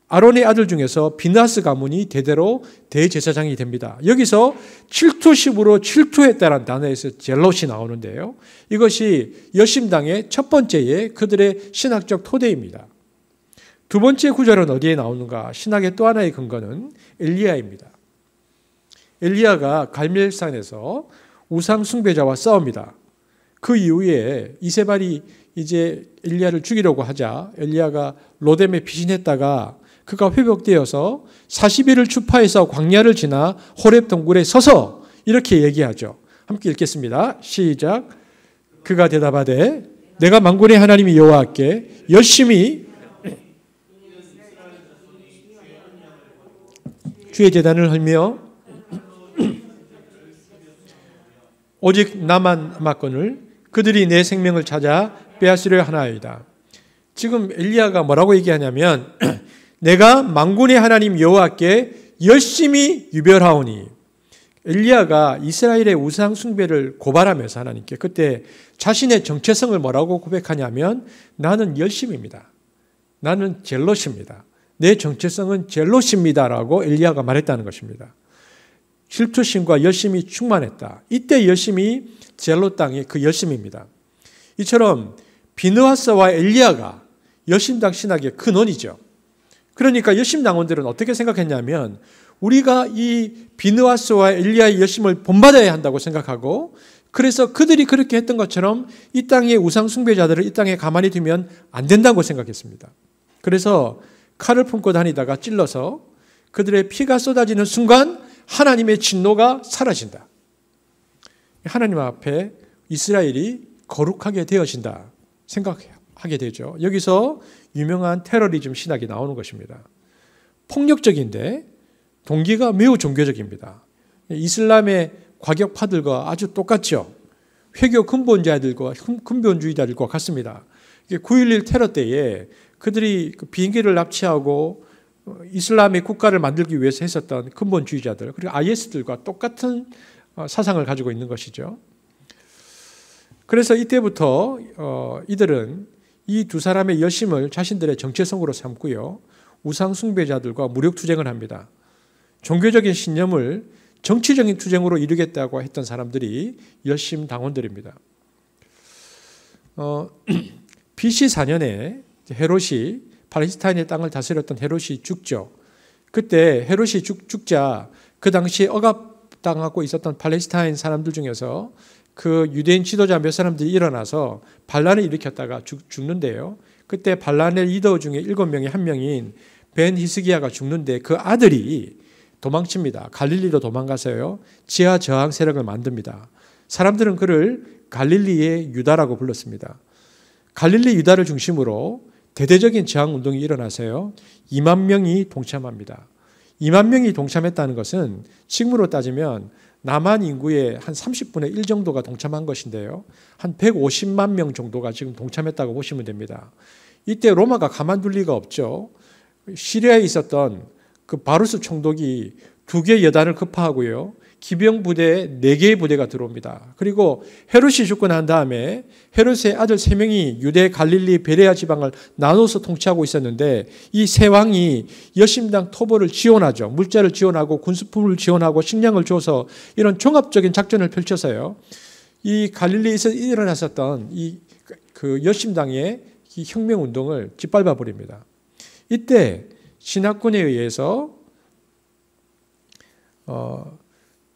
아론의 아들 중에서 비나스 가문이 대대로 대제사장이 됩니다. 여기서 7투십으로 7투에 따른 단어에서 젤롯이 나오는데요. 이것이 여심당의 첫 번째의 그들의 신학적 토대입니다. 두 번째 구절은 어디에 나오는가? 신학의 또 하나의 근거는 엘리야입니다. 엘리야가 갈멜산에서 우상 숭배자와 싸웁니다. 그 이후에 이세발이 이제 엘리야를 죽이려고 하자 엘리야가 로뎀에 피신했다가 그가 회복되어서 40일을 추파해서 광야를 지나 호렙 동굴에 서서 이렇게 얘기하죠. 함께 읽겠습니다. 시작. 그가 대답하되 내가 만군의 하나님이 여호와께 열심히 주의 재단을 헐며 [CLEARS THROAT] 오직 나만 마건을 그들이 내 생명을 찾아 빼앗으려 하나이다. 지금 엘리야가 뭐라고 얘기하냐면 [CLEARS THROAT] 내가 망군의 하나님 여호와께 열심히 유별하오니 엘리야가 이스라엘의 우상 숭배를 고발하면서 하나님께 그때 자신의 정체성을 뭐라고 고백하냐면 나는 열심입니다. 나는 젤롯입니다. 내 정체성은 젤롯입니다라고 엘리야가 말했다는 것입니다. 질투심과 열심이 충만했다. 이때 열심이 젤롯 땅의 그 열심입니다. 이처럼 비느하스와 엘리야가 여심당 신학의 근원이죠. 그러니까 여심 당원들은 어떻게 생각했냐면 우리가 이 비느하스와 엘리야의 여심을 본받아야 한다고 생각하고 그래서 그들이 그렇게 했던 것처럼 이 땅의 우상 숭배자들을 이 땅에 가만히 두면 안 된다고 생각했습니다. 그래서 칼을 품고 다니다가 찔러서 그들의 피가 쏟아지는 순간 하나님의 진노가 사라진다. 하나님 앞에 이스라엘이 거룩하게 되어진다. 생각하게 되죠. 여기서 유명한 테러리즘 신학이 나오는 것입니다. 폭력적인데 동기가 매우 종교적입니다. 이슬람의 과격파들과 아주 똑같죠. 회교 근본자들과 근본주의자들과 같습니다. 9.11 테러 때에 그들이 그 비행기를 납치하고 어, 이슬람의 국가를 만들기 위해서 했었던 근본주의자들 그리고 IS들과 똑같은 어, 사상을 가지고 있는 것이죠. 그래서 이때부터 어, 이들은 이 두 사람의 열심을 자신들의 정체성으로 삼고요. 우상 숭배자들과 무력 투쟁을 합니다. 종교적인 신념을 정치적인 투쟁으로 이루겠다고 했던 사람들이 열심 당원들입니다. 어, [CLEARS THROAT] BC 4년에 헤롯이 팔레스타인의 땅을 다스렸던 헤롯이 죽죠. 그때 헤롯이 죽, 죽자 그 당시 억압당하고 있었던 팔레스타인 사람들 중에서 그 유대인 지도자 몇 사람들이 일어나서 반란을 일으켰다가 죽, 는데요 그때 반란의 리더 중에 일곱 명이 한 명인 벤 히스기야가 죽는데 그 아들이 도망칩니다. 갈릴리로 도망가서요. 지하 저항 세력을 만듭니다. 사람들은 그를 갈릴리의 유다라고 불렀습니다. 갈릴리 유다를 중심으로 대대적인 저항 운동이 일어나서요. 2만 명이 동참합니다. 2만 명이 동참했다는 것은 지금으로 따지면 남한 인구의 한 30분의 1 정도가 동참한 것인데요. 한 150만 명 정도가 지금 동참했다고 보시면 됩니다. 이때 로마가 가만둘 리가 없죠. 시리아에 있었던 그 바루스 총독이 두 개 여단을 급파하고요. 기병 부대에 네 개의 부대가 들어옵니다. 그리고 헤롯이 죽고 난 다음에 헤롯의 아들 세 명이 유대 갈릴리 베레아 지방을 나눠서 통치하고 있었는데 이 세 왕이 여심당 토벌을 지원하죠. 물자를 지원하고 군수품을 지원하고 식량을 줘서 이런 종합적인 작전을 펼쳐서요. 이 갈릴리에서 일어났었던 이 그 여심당의 이 혁명 운동을 짓밟아 버립니다. 이때 신학군에 의해서 어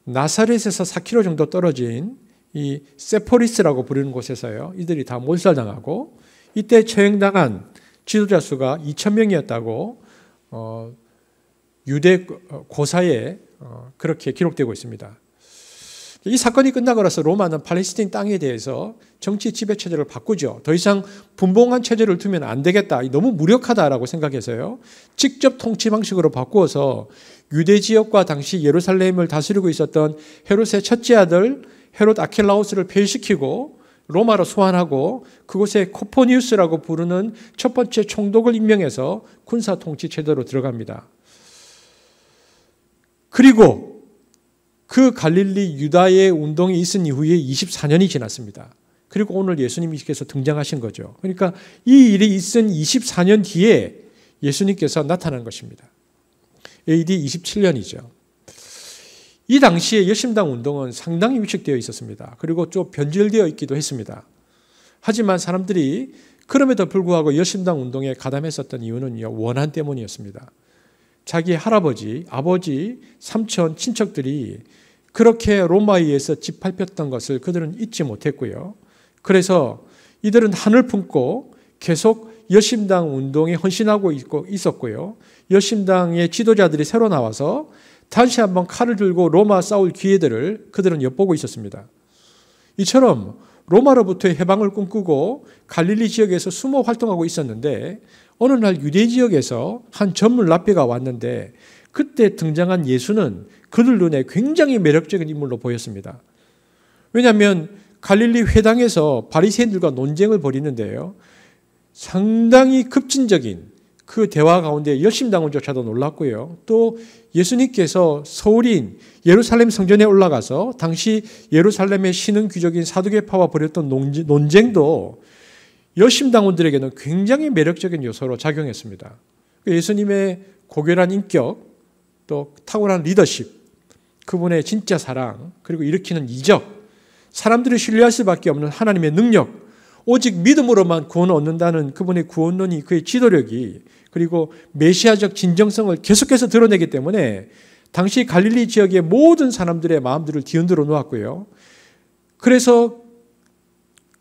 나사렛에서 4km 정도 떨어진 이 세포리스라고 부르는 곳에서요. 이들이 다 몰살당하고 이때 처형당한 지도자 수가 2,000명이었다고 어, 유대 어, 고사에 어, 그렇게 기록되고 있습니다. 이 사건이 끝나고 나서 로마는 팔레스틴 땅에 대해서 정치 지배 체제를 바꾸죠. 더 이상 분봉한 체제를 두면 안 되겠다. 너무 무력하다라고 생각해서요. 직접 통치 방식으로 바꾸어서 유대 지역과 당시 예루살렘을 다스리고 있었던 헤롯의 첫째 아들 헤롯 아켈라우스를 폐위시키고 로마로 소환하고 그곳에 코포니우스라고 부르는 첫 번째 총독을 임명해서 군사 통치 체제로 들어갑니다. 그리고 그 갈릴리 유다의 운동이 있은 이후에 24년이 지났습니다. 그리고 오늘 예수님께서 등장하신 거죠. 그러니까 이 일이 있은 24년 뒤에 예수님께서 나타난 것입니다. AD 27년이죠. 이 당시에 열심당 운동은 상당히 위축되어 있었습니다. 그리고 좀 변질되어 있기도 했습니다. 하지만 사람들이 그럼에도 불구하고 열심당 운동에 가담했었던 이유는 원한 때문이었습니다. 자기 할아버지, 아버지, 삼촌, 친척들이 그렇게 로마에서 짓밟혔던 것을 그들은 잊지 못했고요. 그래서 이들은 한을 품고 계속 여심당 운동에 헌신하고 있고 있었고요. 여심당의 지도자들이 새로 나와서 다시 한번 칼을 들고 로마 싸울 기회들을 그들은 엿보고 있었습니다. 이처럼 로마로부터의 해방을 꿈꾸고 갈릴리 지역에서 숨어 활동하고 있었는데 어느 날 유대 지역에서 한 전문 랍비가 왔는데 그때 등장한 예수는 그들 눈에 굉장히 매력적인 인물로 보였습니다. 왜냐하면 갈릴리 회당에서 바리새인들과 논쟁을 벌이는데요. 상당히 급진적인 그 대화 가운데 열심당원조차도 놀랐고요. 또 예수님께서 서울인 예루살렘 성전에 올라가서 당시 예루살렘의 신흥 귀족인 사두개파와 벌였던 논쟁도 여심당원들에게는 굉장히 매력적인 요소로 작용했습니다. 그 예수님의 고결한 인격, 또 탁월한 리더십, 그분의 진짜 사랑, 그리고 일으키는 이적, 사람들이 신뢰할 수밖에 없는 하나님의 능력, 오직 믿음으로만 구원 얻는다는 그분의 구원론이 그의 지도력이 그리고 메시아적 진정성을 계속해서 드러내기 때문에 당시 갈릴리 지역의 모든 사람들의 마음들을 뒤흔들어 놓았고요. 그래서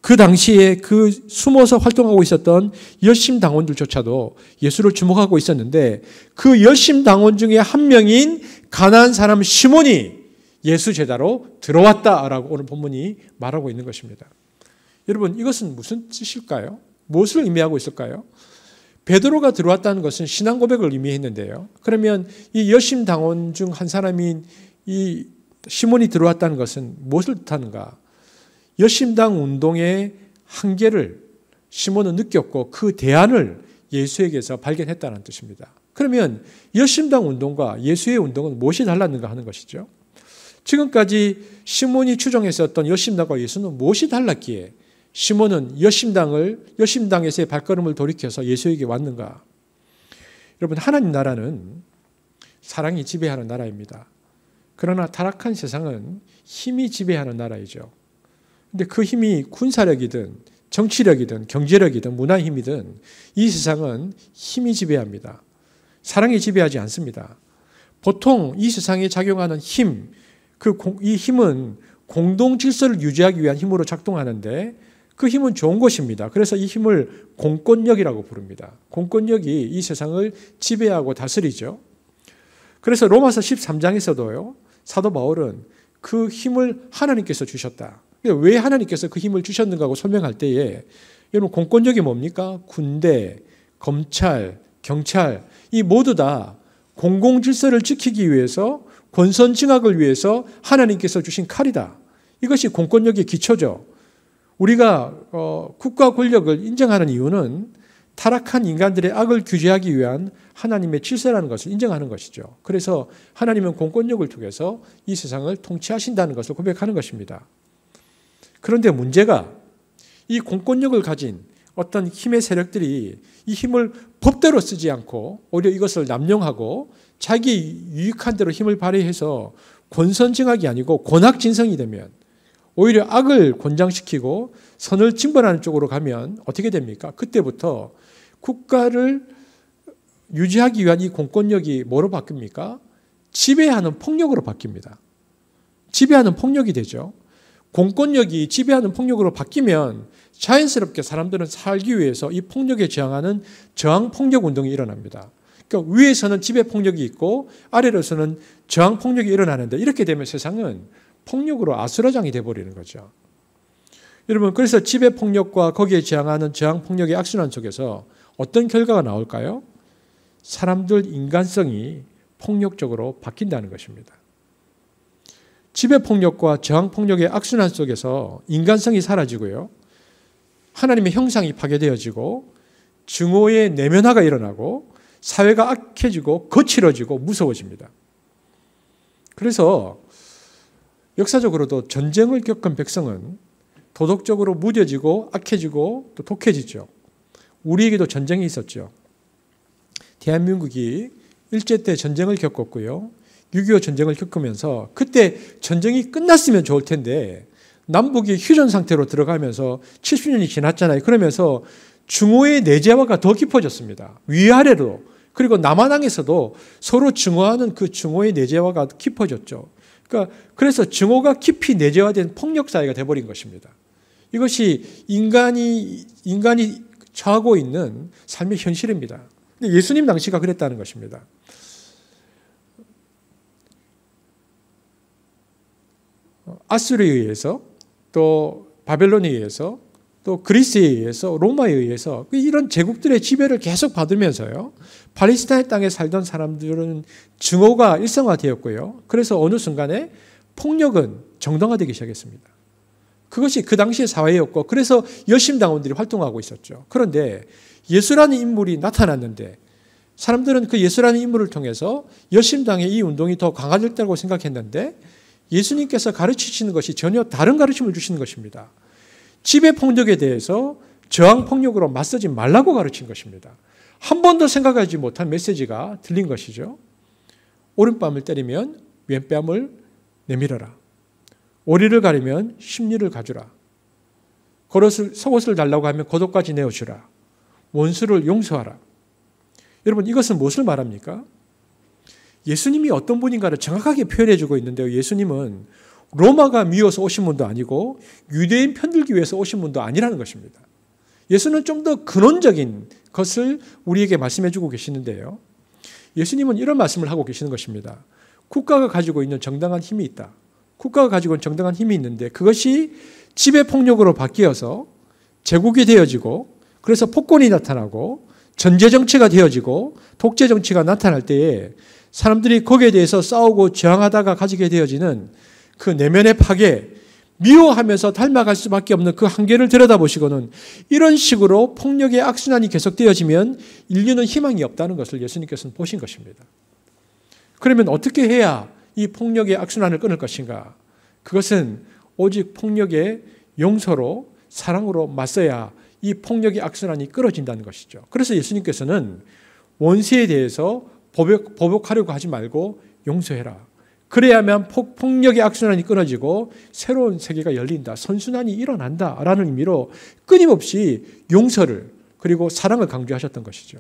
그 당시에 그 숨어서 활동하고 있었던 열심 당원들조차도 예수를 주목하고 있었는데 그 열심 당원 중에 한 명인 가난한 사람 시몬이 예수 제자로 들어왔다라고 오늘 본문이 말하고 있는 것입니다. 여러분 이것은 무슨 뜻일까요? 무엇을 의미하고 있을까요? 베드로가 들어왔다는 것은 신앙 고백을 의미했는데요. 그러면 이 열심 당원 중 한 사람인 이 시몬이 들어왔다는 것은 무엇을 뜻하는가? 여심당 운동의 한계를 시몬은 느꼈고 그 대안을 예수에게서 발견했다는 뜻입니다. 그러면 여심당 운동과 예수의 운동은 무엇이 달랐는가 하는 것이죠. 지금까지 시몬이 추정했었던 여심당과 예수는 무엇이 달랐기에 시몬은 여심당을 여심당에서의 발걸음을 돌이켜서 예수에게 왔는가? 여러분 하나님 나라는 사랑이 지배하는 나라입니다. 그러나 타락한 세상은 힘이 지배하는 나라이죠. 근데 그 힘이 군사력이든 정치력이든 경제력이든 문화 힘이든 이 세상은 힘이 지배합니다. 사랑이 지배하지 않습니다. 보통 이 세상에 작용하는 힘, 그 이 힘은 공동 질서를 유지하기 위한 힘으로 작동하는데 그 힘은 좋은 것입니다. 그래서 이 힘을 공권력이라고 부릅니다. 공권력이 이 세상을 지배하고 다스리죠. 그래서 로마서 13장에서도요, 사도 바울은 그 힘을 하나님께서 주셨다. 왜 하나님께서 그 힘을 주셨는가 하고 설명할 때에 여러분 공권력이 뭡니까? 군대, 검찰, 경찰 이 모두 다 공공 질서를 지키기 위해서 권선 증악을 위해서 하나님께서 주신 칼이다. 이것이 공권력의 기초죠. 우리가 어, 국가 권력을 인정하는 이유는 타락한 인간들의 악을 규제하기 위한 하나님의 질서라는 것을 인정하는 것이죠. 그래서 하나님은 공권력을 통해서 이 세상을 통치하신다는 것을 고백하는 것입니다. 그런데 문제가 이 공권력을 가진 어떤 힘의 세력들이 이 힘을 법대로 쓰지 않고 오히려 이것을 남용하고 자기 유익한 대로 힘을 발휘해서 권선징악이 아니고 권악진성이 되면 오히려 악을 권장시키고 선을 징벌하는 쪽으로 가면 어떻게 됩니까? 그때부터 국가를 유지하기 위한 이 공권력이 뭐로 바뀝니까? 지배하는 폭력으로 바뀝니다. 지배하는 폭력이 되죠. 공권력이 지배하는 폭력으로 바뀌면 자연스럽게 사람들은 살기 위해서 이 폭력에 저항하는 저항 폭력 운동이 일어납니다. 그러니까 위에서는 지배 폭력이 있고 아래로서는 저항 폭력이 일어나는데 이렇게 되면 세상은 폭력으로 아수라장이 돼 버리는 거죠. 여러분 그래서 지배 폭력과 거기에 저항하는 저항 폭력의 악순환 속에서 어떤 결과가 나올까요? 사람들 인간성이 폭력적으로 바뀐다는 것입니다. 지배 폭력과 저항 폭력의 악순환 속에서 인간성이 사라지고요. 하나님의 형상이 파괴되어지고 증오의 내면화가 일어나고 사회가 악해지고 거칠어지고 무서워집니다. 그래서 역사적으로도 전쟁을 겪은 백성은 도덕적으로 무뎌지고 악해지고 또 독해지죠. 우리에게도 전쟁이 있었죠. 대한민국이 일제 때 전쟁을 겪었고요. 6.25 전쟁을 겪으면서 그때 전쟁이 끝났으면 좋을 텐데 남북이 휴전 상태로 들어가면서 70년이 지났잖아요. 그러면서 중호의 내재화가 더 깊어졌습니다. 위아래로. 그리고 남한항에서도 서로 증오하는 그 증오의 내재화가 깊어졌죠. 그러니까 그래서 증오가 깊이 내재화된 폭력 사회가 되어버린 것입니다. 이것이 인간이 인간이 처하고 있는 삶의 현실입니다. 예수님 당시가 그랬다는 것입니다. 아수르에 의해서 또 바벨론에 의해서 또 그리스에 의해서 로마에 의해서 그 이런 제국들의 지배를 계속 받으면서요. 팔레스타인 땅에 살던 사람들은 증오가 일상화되었고요. 그래서 어느 순간에 폭력은 정당화되기 시작했습니다. 그것이 그 당시의 사회였고 그래서 여심당원들이 활동하고 있었죠. 그런데 예수라는 인물이 나타났는데 사람들은 그 예수라는 인물을 통해서 여심당의 이 운동이 더 강화될 거라고 생각했는데 예수님께서 가르치시는 것이 전혀 다른 가르침을 주시는 것입니다. 지배 폭력에 대해서 저항 폭력으로 맞서지 말라고 가르친 것입니다. 한 번도 생각하지 못한 메시지가 들린 것이죠. 오른뺨을 때리면 왼뺨을 내밀어라. 오리를 가리면 심리를 가주라. 겉옷을, 속옷을 달라고 하면 겉옷까지 내어주라. 원수를 용서하라. 여러분, 이것은 무엇을 말합니까? 예수님이 어떤 분인가를 정확하게 표현해 주고 있는데요. 예수님은 로마가 미워서 오신 분도 아니고 유대인 편들기 위해서 오신 분도 아니라는 것입니다. 예수는 좀 더 근원적인 것을 우리에게 말씀해 주고 계시는데요. 예수님은 이런 말씀을 하고 계시는 것입니다. 국가가 가지고 있는 정당한 힘이 있다. 국가가 가지고 있는 정당한 힘이 있는데 그것이 지배 폭력으로 바뀌어서 제국이 되어지고 그래서 폭권이 나타나고 전제 정치가 되어지고 독재 정치가 나타날 때에 사람들이 거기에 대해서 싸우고 저항하다가 가지게 되어지는 그 내면의 파괴, 미워하면서 닮아갈 수밖에 없는 그 한계를 들여다보시고는 이런 식으로 폭력의 악순환이 계속되어지면 인류는 희망이 없다는 것을 예수님께서는 보신 것입니다. 그러면 어떻게 해야 이 폭력의 악순환을 끊을 것인가? 그것은 오직 폭력의 용서로 사랑으로 맞서야 이 폭력의 악순환이 끊어진다는 것이죠. 그래서 예수님께서는 원수에 대해서 보복, 보복하려고 하지 말고 용서해라. 그래야만 폭, 력의 악순환이 끊어지고 새로운 세계가 열린다. 선순환이 일어난다. 라는 의미로 끊임없이 용서를 그리고 사랑을 강조하셨던 것이죠.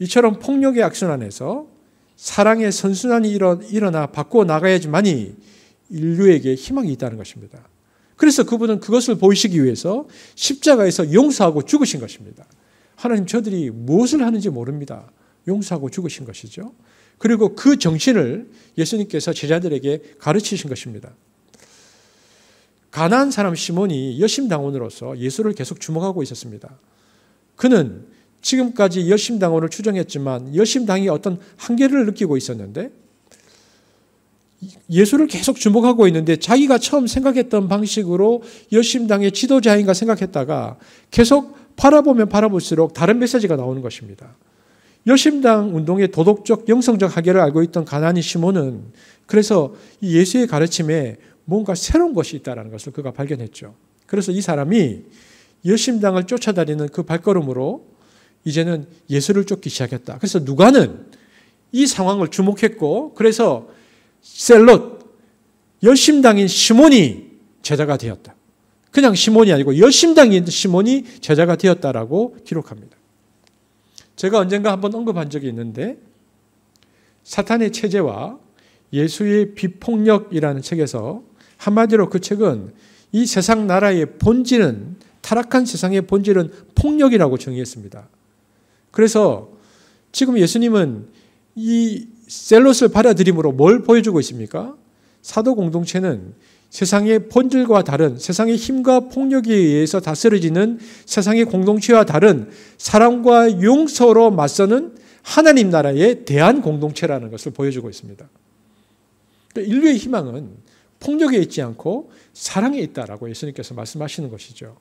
이처럼 폭력의 악순환에서 사랑의 선순환이 일어나 바꾸어 나가야지만이 인류에게 희망이 있다는 것입니다. 그래서 그분은 그것을 보이시기 위해서 십자가에서 용서하고 죽으신 것입니다. 하나님 저들이 무엇을 하는지 모릅니다. 용서하고 죽으신 것이죠. 그리고 그 정신을 예수님께서 제자들에게 가르치신 것입니다. 가난 사람 시몬이 여심당원으로서 예수를 계속 주목하고 있었습니다. 그는 지금까지 여심당원을 추정했지만 여심당이 어떤 한계를 느끼고 있었는데 예수를 계속 주목하고 있는데 자기가 처음 생각했던 방식으로 여심당의 지도자인가 생각했다가 계속 바라보면 바라볼수록 다른 메시지가 나오는 것입니다. 여심당 운동의 도덕적 영성적 하계를 알고 있던 가나니 시몬은 그래서 이 예수의 가르침에 뭔가 새로운 것이 있다는 것을 그가 발견했죠. 그래서 이 사람이 여심당을 쫓아다니는 그 발걸음으로 이제는 예수를 쫓기 시작했다. 그래서 누가는 이 상황을 주목했고 그래서 셀롯 여심당인 시몬이 제자가 되었다. 그냥 시몬이 아니고 여심당인 시몬이 제자가 되었다라고 기록합니다. 제가 언젠가 한번 언급한 적이 있는데 사탄의 체제와 예수의 비폭력이라는 책에서 한마디로 그 책은 이 세상 나라의 본질은 타락한 세상의 본질은 폭력이라고 정의했습니다. 그래서 지금 예수님은 이 셀롯을 받아들임으로 뭘 보여주고 있습니까? 사도 공동체는 세상의 본질과 다른 세상의 힘과 폭력에 의해서 다스려지는 세상의 공동체와 다른 사랑과 용서로 맞서는 하나님 나라에 대한 공동체라는 것을 보여주고 있습니다. 그러니까 인류의 희망은 폭력에 있지 않고 사랑에 있다라고 예수님께서 말씀하시는 것이죠.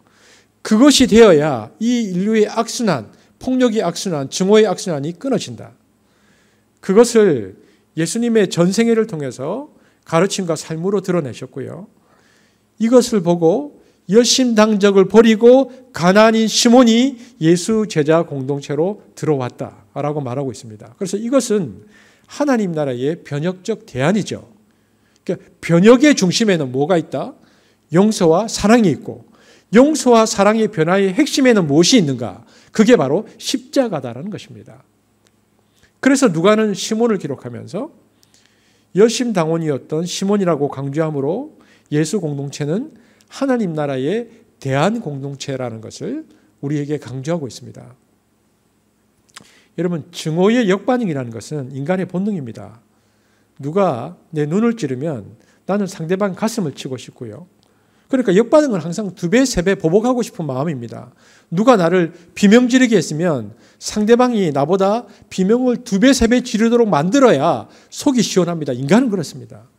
그것이 되어야 이 인류의 악순환, 폭력의 악순환, 증오의 악순환이 끊어진다. 그것을 예수님의 전생애를 통해서 가르침과 삶으로 드러내셨고요. 이것을 보고 열심당적을 버리고 가난인 시몬이 예수 제자 공동체로 들어왔다라고 말하고 있습니다. 그래서 이것은 하나님 나라의 변혁적 대안이죠. 그러니까 변혁의 중심에는 뭐가 있다? 용서와 사랑이 있고 용서와 사랑의 변화의 핵심에는 무엇이 있는가? 그게 바로 십자가다라는 것입니다. 그래서 누가는 시몬을 기록하면서 열심 당원이었던 시몬이라고 강조하므로 예수 공동체는 하나님 나라의 대한 공동체라는 것을 우리에게 강조하고 있습니다. 여러분, 증오의 역반응이라는 것은 인간의 본능입니다. 누가 내 눈을 찌르면 나는 상대방 가슴을 치고 싶고요. 그러니까 역받은 걸 항상 두 배, 세 배 보복하고 싶은 마음입니다. 누가 나를 비명 지르게 했으면 상대방이 나보다 비명을 두 배, 세 배 지르도록 만들어야 속이 시원합니다. 인간은 그렇습니다.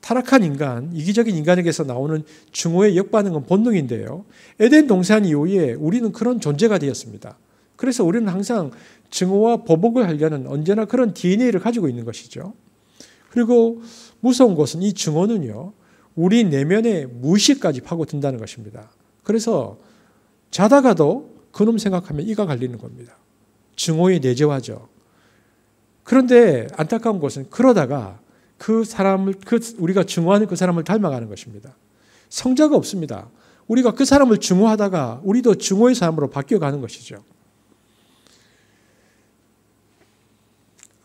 타락한 인간, 이기적인 인간에게서 나오는 증오의 역반응은 본능인데요. 에덴 동산 이후에 우리는 그런 존재가 되었습니다. 그래서 우리는 항상 증오와 보복을 하려는 언제나 그런 DNA를 가지고 있는 것이죠. 그리고 무서운 것은 이 증오는요. 우리 내면의 무시까지 파고든다는 것입니다. 그래서 자다가도 그놈 생각하면 이가 갈리는 겁니다. 증오의 내재화죠. 그런데 안타까운 것은 그러다가 그 사람을 그 우리가 증오하는 그 사람을 닮아가는 것입니다. 성자가 없습니다. 우리가 그 사람을 증오하다가 우리도 증오의 사람으로 바뀌어 가는 것이죠.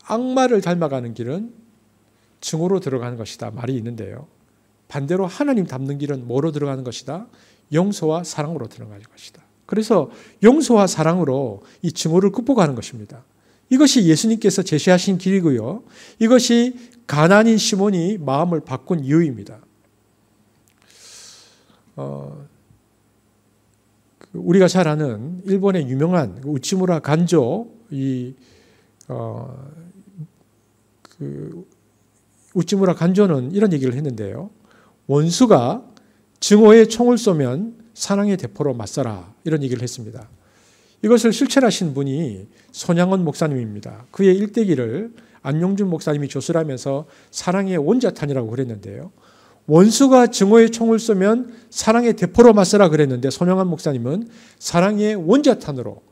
악마를 닮아가는 길은 증오로 들어가는 것이다 말이 있는데요. 반대로 하나님 닮는 길은 뭐로 들어가는 것이다? 용서와 사랑으로 들어가는 것이다. 그래서 용서와 사랑으로 이 증오를 극복하는 것입니다. 이것이 예수님께서 제시하신 길이고요. 이것이 가난인 시몬이 마음을 바꾼 이유입니다. 어, 그 우리가 잘 아는 일본의 유명한 그 우치무라 간조 이 어, 그 우치무라 간조는 이런 얘기를 했는데요. 원수가 증오의 총을 쏘면 사랑의 대포로 맞서라 이런 얘기를 했습니다. 이것을 실천하신 분이 손양원 목사님입니다. 그의 일대기를 안용준 목사님이 조술하면서 사랑의 원자탄이라고 그랬는데요. 원수가 증오의 총을 쏘면 사랑의 대포로 맞서라 그랬는데 손양원 목사님은 사랑의 원자탄으로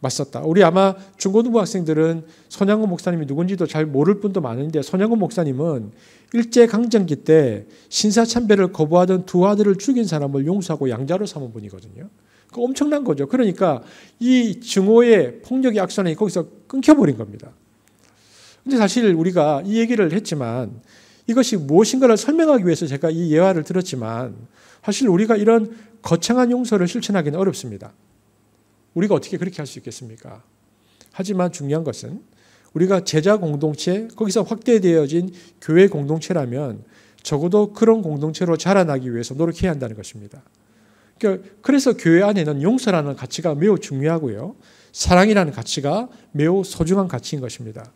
맞섰다. 우리 아마 중고등부 학생들은 손양호 목사님이 누군지도 잘 모를 분도 많은데 손양호 목사님은 일제강점기 때 신사참배를 거부하던 두 아들을 죽인 사람을 용서하고 양자로 삼은 분이거든요. 그 엄청난 거죠. 그러니까 이 증오의 폭력의 악선이 거기서 끊겨버린 겁니다. 근데 사실 우리가 이 얘기를 했지만 이것이 무엇인가를 설명하기 위해서 제가 이 예화를 들었지만 사실 우리가 이런 거창한 용서를 실천하기는 어렵습니다. 우리가 어떻게 그렇게 할 수 있겠습니까? 하지만 중요한 것은 우리가 제자 공동체, 거기서 확대되어진 교회 공동체라면 적어도 그런 공동체로 자라나기 위해서 노력해야 한다는 것입니다. 그러니까 그래서 교회 안에는 용서라는 가치가 매우 중요하고요. 사랑이라는 가치가 매우 소중한 가치인 것입니다.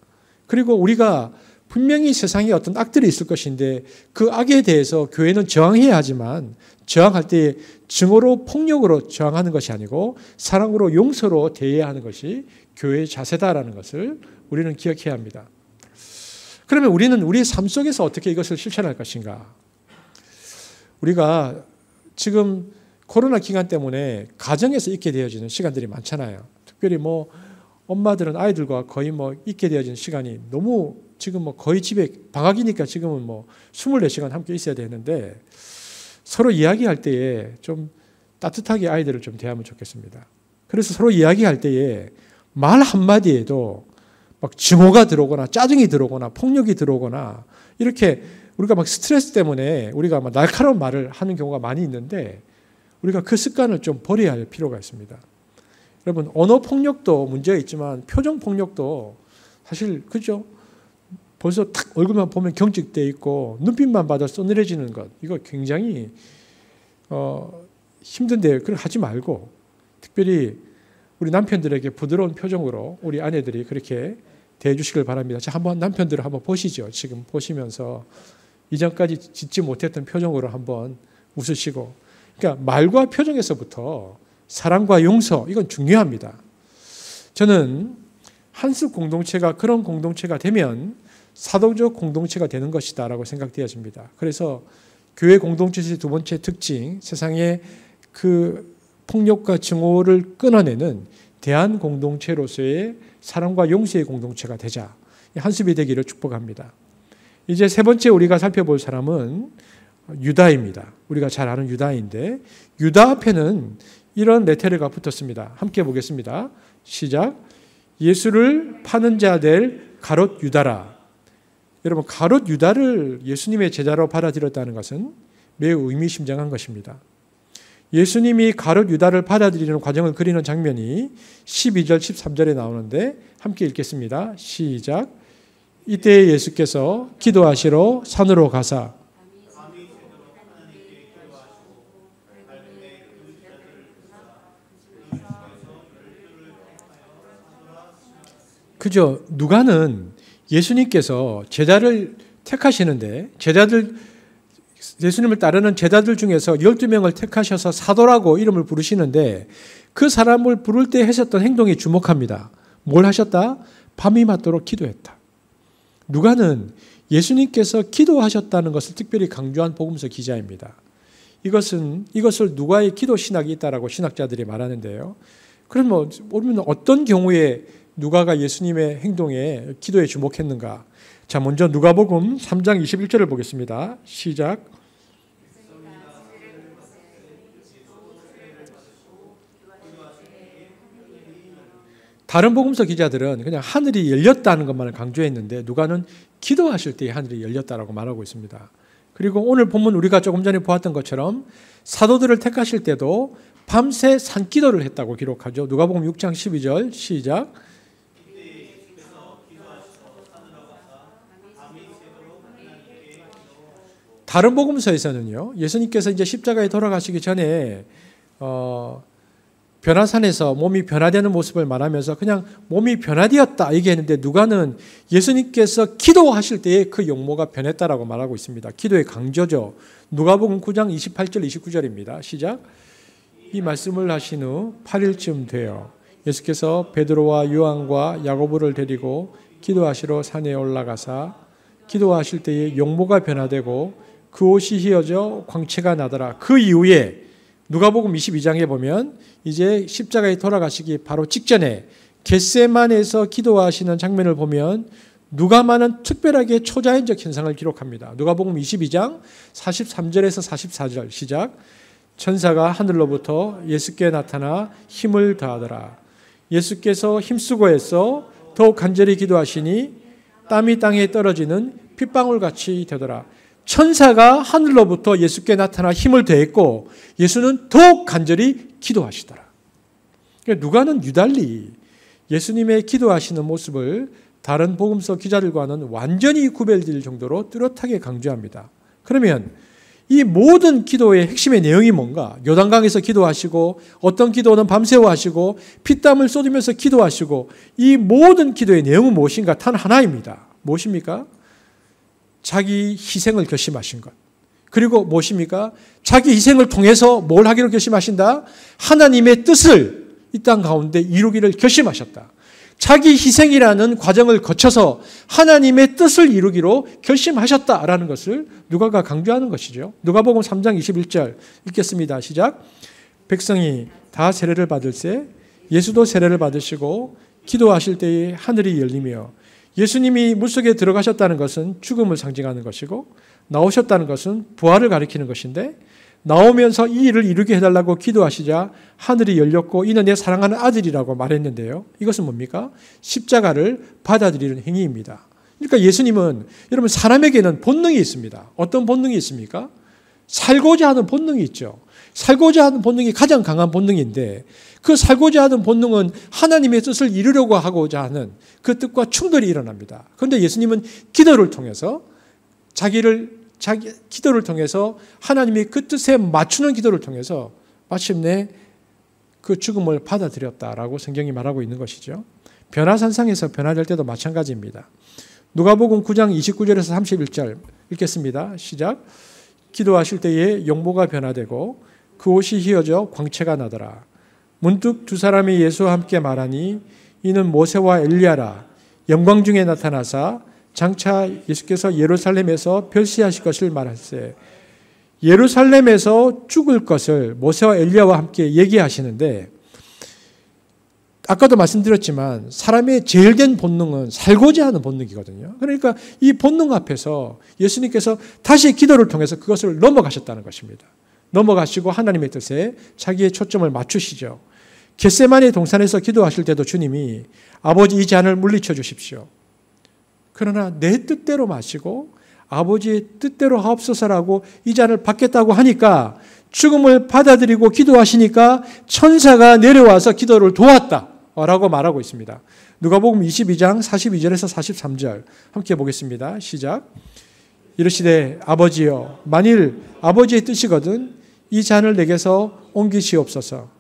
그리고 우리가 분명히 세상에 어떤 악들이 있을 것인데 그 악에 대해서 교회는 저항해야 하지만 저항할 때 증오로 폭력으로 저항하는 것이 아니고 사랑으로 용서로 대해야 하는 것이 교회의 자세다라는 것을 우리는 기억해야 합니다. 그러면 우리는 우리삶 속에서 어떻게 이것을 실천할 것인가? 우리가 지금 코로나 기간 때문에 가정에서 있게 되어지는 시간들이 많잖아요. 특별히 뭐 엄마들은 아이들과 거의 뭐 있게 되어진 시간이 너무 지금 뭐 거의 집에 방학이니까 지금은 뭐 24시간 함께 있어야 되는데 서로 이야기할 때에 좀 따뜻하게 아이들을 좀 대하면 좋겠습니다. 그래서 서로 이야기할 때에 말 한마디에도 막 증오가 들어오거나 짜증이 들어오거나 폭력이 들어오거나 이렇게 우리가 막 스트레스 때문에 우리가 막 날카로운 말을 하는 경우가 많이 있는데 우리가 그 습관을 좀 버려야 할 필요가 있습니다. 여러분 언어 폭력도 문제가 있지만 표정 폭력도 사실 그죠? 벌써 탁 얼굴만 보면 경직돼 있고 눈빛만 봐도 서늘해지는 것 이거 굉장히 어, 힘든데 그걸 하지 말고 특별히 우리 남편들에게 부드러운 표정으로 우리 아내들이 그렇게 대해주시길 바랍니다. 자 한번 남편들을 한번 보시죠. 지금 보시면서 이전까지 짓지 못했던 표정으로 한번 웃으시고 그러니까 말과 표정에서부터 사랑과 용서 이건 중요합니다. 저는 한수 공동체가 그런 공동체가 되면 사도적 공동체가 되는 것이다라고 생각되어집니다. 그래서 교회 공동체의 두 번째 특징, 세상의 그 폭력과 증오를 끊어내는 대한 공동체로서의 사랑과 용서의 공동체가 되자 한숨이 되기를 축복합니다. 이제 세 번째 우리가 살펴볼 사람은 유다입니다. 우리가 잘 아는 유다인데 유다 앞에는 이런 레테르가 붙었습니다. 함께 보겠습니다. 시작. 예수를 파는 자될 가롯 유다라. 여러분 가롯 유다를 예수님의 제자로 받아들였다는 것은 매우 의미심장한 것입니다. 예수님이 가롯 유다를 받아들이는 과정을 그리는 장면이 12절 13절에 나오는데 함께 읽겠습니다. 시작. 이때 예수께서 기도하시러 산으로 가사 그죠 누가는 예수님께서 제자를 택하시는데 제자들 예수님을 따르는 제자들 중에서 12명을 택하셔서 사도라고 이름을 부르시는데 그 사람을 부를 때 하셨던 행동에 주목합니다. 뭘 하셨다? 밤이 맞도록 기도했다. 누가는 예수님께서 기도하셨다는 것을 특별히 강조한 복음서 기자입니다. 이것은 이것을 누가의 기도 신학이 있다라고 신학자들이 말하는데요. 그러면 우리는 어떤 경우에 누가가 예수님의 행동에 기도에 주목했는가? 자, 먼저 누가복음 3장 21절을 보겠습니다. 시작. 다른 복음서 기자들은 그냥 하늘이 열렸다는 것만을 강조했는데 누가는 기도하실 때 하늘이 열렸다라고 말하고 있습니다. 그리고 오늘 본문 우리가 조금 전에 보았던 것처럼 사도들을 택하실 때도 밤새 산기도를 했다고 기록하죠. 누가복음 6장 12절 시작. 다른 복음서에서는요. 예수님께서 이제 십자가에 돌아가시기 전에 어, 변화산에서 몸이 변화되는 모습을 말하면서 그냥 몸이 변화되었다 얘기했는데 누가는 예수님께서 기도하실 때에 그 용모가 변했다라고 말하고 있습니다. 기도의 강조죠. 누가복음 9장 28절 29절입니다. 시작. 이 말씀을 하신 후 8일쯤 되어 예수께서 베드로와 요한과 야고보를 데리고 기도하시러 산에 올라가사 기도하실 때에 용모가 변화되고 그 옷이 휘어져 광채가 나더라. 그 이후에 누가복음 22장에 보면 이제 십자가에 돌아가시기 바로 직전에 겟세만에서 기도하시는 장면을 보면 누가만은 특별하게 초자연적 현상을 기록합니다. 누가복음 22장 43절에서 44절 시작. 천사가 하늘로부터 예수께 나타나 힘을 더하더라. 예수께서 힘쓰고 해서 더욱 간절히 기도하시니 땀이 땅에 떨어지는 핏방울 같이 되더라. 천사가 하늘로부터 예수께 나타나 힘을 대했고 예수는 더욱 간절히 기도하시더라. 그러니까 누가는 유달리 예수님의 기도하시는 모습을 다른 복음서 기자들과는 완전히 구별될 정도로 뚜렷하게 강조합니다. 그러면 이 모든 기도의 핵심의 내용이 뭔가? 요단강에서 기도하시고 어떤 기도는 밤새워 하시고 피땀을 쏟으면서 기도하시고 이 모든 기도의 내용은 무엇인가? 탄 하나입니다. 무엇입니까? 자기 희생을 결심하신 것. 그리고 무엇입니까? 자기 희생을 통해서 뭘 하기로 결심하신다? 하나님의 뜻을 이 땅 가운데 이루기를 결심하셨다. 자기 희생이라는 과정을 거쳐서 하나님의 뜻을 이루기로 결심하셨다라는 것을 누가가 강조하는 것이죠. 누가복음 3장 21절 읽겠습니다. 시작. 백성이 다 세례를 받을 때 예수도 세례를 받으시고 기도하실 때에 하늘이 열리며 예수님이 물속에 들어가셨다는 것은 죽음을 상징하는 것이고 나오셨다는 것은 부활을 가리키는 것인데 나오면서 이 일을 이루게 해달라고 기도하시자 하늘이 열렸고 이는 내 사랑하는 아들이라고 말했는데요. 이것은 뭡니까? 십자가를 받아들이는 행위입니다. 그러니까 예수님은 여러분 사람에게는 본능이 있습니다. 어떤 본능이 있습니까? 살고자 하는 본능이 있죠. 살고자 하는 본능이 가장 강한 본능인데 그 살고자 하는 본능은 하나님의 뜻을 이루려고 하고자 하는 그 뜻과 충돌이 일어납니다. 그런데 예수님은 기도를 통해서 자기를 자기 기도를 통해서 하나님이 그 뜻에 맞추는 기도를 통해서 마침내 그 죽음을 받아들였다라고 성경이 말하고 있는 것이죠. 변화산상에서 변화될 때도 마찬가지입니다. 누가복음 9장 29절에서 31절 읽겠습니다. 시작. 기도하실 때에 용모가 변화되고 그 옷이 휘어져 광채가 나더라. 문득 두 사람이 예수와 함께 말하니 이는 모세와 엘리야라 영광 중에 나타나사 장차 예수께서 예루살렘에서 별시하실 것을 말하세 예루살렘에서 죽을 것을 모세와 엘리야와 함께 얘기하시는데 아까도 말씀드렸지만 사람의 제일 된 본능은 살고자 하는 본능이거든요. 그러니까 이 본능 앞에서 예수님께서 다시 기도를 통해서 그것을 넘어가셨다는 것입니다. 넘어가시고 하나님의 뜻에 자기의 초점을 맞추시죠. 겟세만의 동산에서 기도하실 때도 주님이 아버지 이 잔을 물리쳐 주십시오. 그러나 내 뜻대로 마시고 아버지의 뜻대로 하옵소서라고 이 잔을 받겠다고 하니까 죽음을 받아들이고 기도하시니까 천사가 내려와서 기도를 도왔다. 라고 말하고 있습니다. 누가복음 22장 42절에서 43절 함께 보겠습니다. 시작. 이르시되 아버지여 만일 아버지의 뜻이거든 이 잔을 내게서 옮기시옵소서.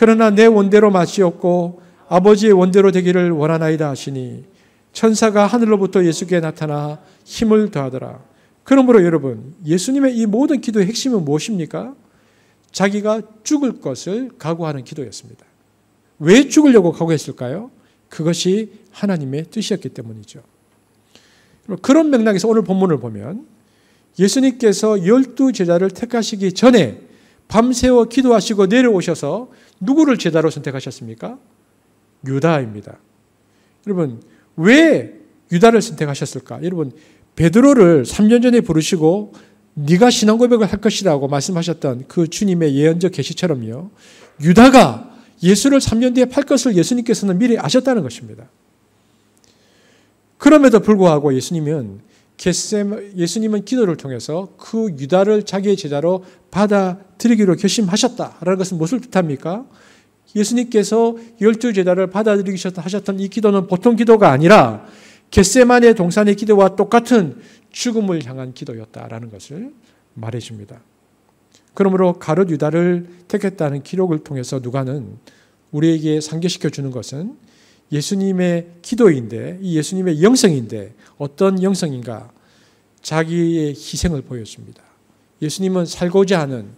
그러나 내 원대로 마치었고 아버지의 원대로 되기를 원하나이다 하시니 천사가 하늘로부터 예수께 나타나 힘을 더하더라. 그러므로 여러분, 예수님의 이 모든 기도의 핵심은 무엇입니까? 자기가 죽을 것을 각오하는 기도였습니다. 왜 죽으려고 각오했을까요? 그것이 하나님의 뜻이었기 때문이죠. 그런 맥락에서 오늘 본문을 보면 예수님께서 열두 제자를 택하시기 전에 밤새워 기도하시고 내려오셔서 누구를 제자로 선택하셨습니까? 유다입니다. 여러분, 왜 유다를 선택하셨을까? 여러분, 베드로를 3년 전에 부르시고 네가 신앙 고백을 할 것이라고 말씀하셨던 그 주님의 예언적 계시처럼요. 유다가 예수를 3년 뒤에 팔 것을 예수님께서는 미리 아셨다는 것입니다. 그럼에도 불구하고 예수님은 겟셈, 예수님은 기도를 통해서 그 유다를 자기의 제자로 받아들이기로 결심하셨다라는 것은 무엇을 뜻합니까? 예수님께서 열두 제자를 받아들이셨다 하셨던 이 기도는 보통 기도가 아니라 겟세만의 동산의 기도와 똑같은 죽음을 향한 기도였다라는 것을 말해줍니다. 그러므로 가롯 유다를 택했다는 기록을 통해서 누가는 우리에게 상기시켜 주는 것은 예수님의 기도인데 이 예수님의 영성인데 어떤 영성인가 자기의 희생을 보여줍니다. 예수님은 살고자 하는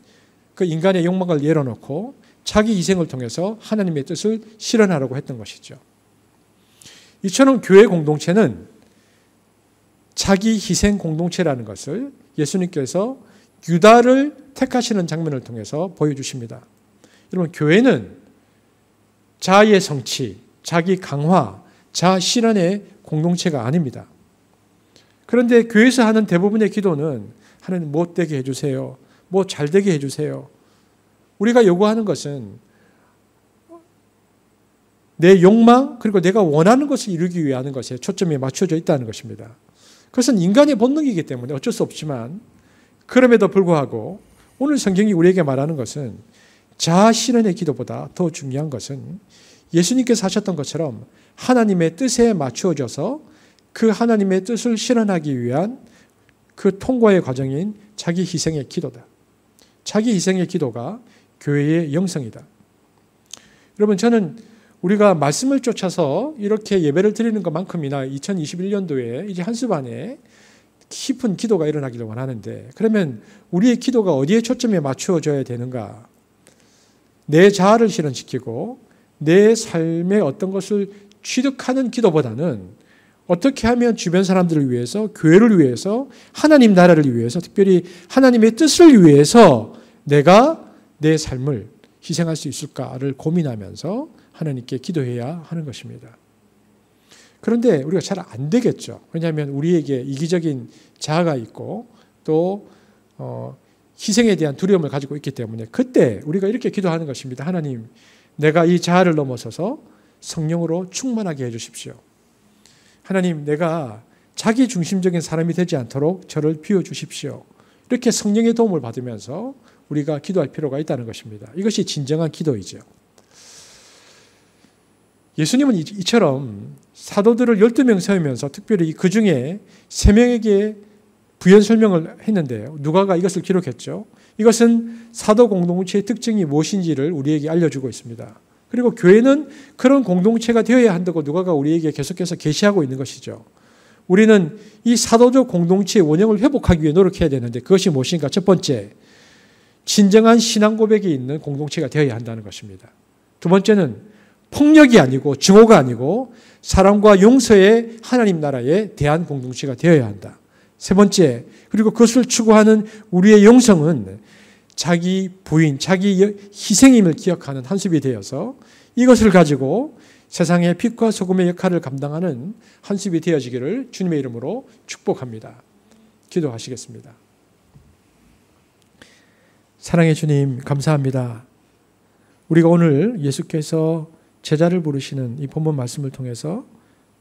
그 인간의 욕망을 열어놓고 자기 희생을 통해서 하나님의 뜻을 실현하려고 했던 것이죠. 이처럼 교회 공동체는 자기 희생 공동체라는 것을 예수님께서 유다를 택하시는 장면을 통해서 보여주십니다. 여러분, 교회는 자의 성취, 자기 강화, 자 실현의 공동체가 아닙니다. 그런데 교회에서 하는 대부분의 기도는 하나님 못되게 뭐 해주세요. 뭐 잘되게 해주세요. 우리가 요구하는 것은 내 욕망 그리고 내가 원하는 것을 이루기 위해 것에 초점이 맞춰져 있다는 것입니다. 그것은 인간의 본능이기 때문에 어쩔 수 없지만 그럼에도 불구하고 오늘 성경이 우리에게 말하는 것은 자아 실현의 기도보다 더 중요한 것은 예수님께서 하셨던 것처럼 하나님의 뜻에 맞추어져서 그 하나님의 뜻을 실현하기 위한 그 통과의 과정인 자기 희생의 기도다. 자기 희생의 기도가 교회의 영성이다. 여러분, 저는 우리가 말씀을 쫓아서 이렇게 예배를 드리는 것만큼이나 2021년도에 이제 한수 반에 깊은 기도가 일어나기를 원하는데 그러면 우리의 기도가 어디에 초점에 맞추어져야 되는가? 내 자아를 실현시키고 내삶에 어떤 것을 취득하는 기도보다는 어떻게 하면 주변 사람들을 위해서, 교회를 위해서, 하나님 나라를 위해서, 특별히 하나님의 뜻을 위해서 내가 내 삶을 희생할 수 있을까를 고민하면서 하나님께 기도해야 하는 것입니다. 그런데 우리가 잘 안 되겠죠. 왜냐하면 우리에게 이기적인 자아가 있고 또 어, 희생에 대한 두려움을 가지고 있기 때문에 그때 우리가 이렇게 기도하는 것입니다. 하나님, 내가 이 자아를 넘어서서 성령으로 충만하게 해주십시오. 하나님, 내가 자기 중심적인 사람이 되지 않도록 저를 비워주십시오. 이렇게 성령의 도움을 받으면서 우리가 기도할 필요가 있다는 것입니다. 이것이 진정한 기도이죠. 예수님은 이처럼 사도들을 12명 세우면서 특별히 그 중에 3명에게 부연 설명을 했는데요. 누가가 이것을 기록했죠. 이것은 사도 공동체의 특징이 무엇인지를 우리에게 알려주고 있습니다. 그리고 교회는 그런 공동체가 되어야 한다고 누가가 우리에게 계속해서 계시하고 있는 것이죠. 우리는 이 사도적 공동체의 원형을 회복하기 위해 노력해야 되는데 그것이 무엇인가? 첫 번째, 진정한 신앙 고백이 있는 공동체가 되어야 한다는 것입니다. 두 번째는 폭력이 아니고 증오가 아니고 사랑과 용서의 하나님 나라에 대한 공동체가 되어야 한다. 세 번째, 그리고 그것을 추구하는 우리의 영성은 자기 부인, 자기 희생임을 기억하는 한습이 되어서 이것을 가지고 세상의 빛과 소금의 역할을 감당하는 한습이 되어지기를 주님의 이름으로 축복합니다. 기도하시겠습니다. 사랑의 주님, 감사합니다. 우리가 오늘 예수께서 제자를 부르시는 이 본문 말씀을 통해서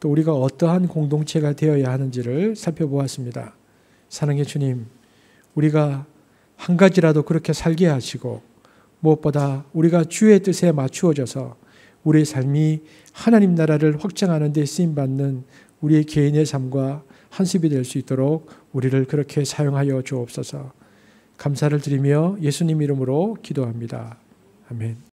또 우리가 어떠한 공동체가 되어야 하는지를 살펴보았습니다. 사랑의 주님, 우리가 한 가지라도 그렇게 살게 하시고 무엇보다 우리가 주의 뜻에 맞추어져서 우리의 삶이 하나님 나라를 확장하는 데 쓰임 받는 우리의 개인의 삶과 한습이 될 수 있도록 우리를 그렇게 사용하여 주옵소서. 감사를 드리며 예수님 이름으로 기도합니다. 아멘.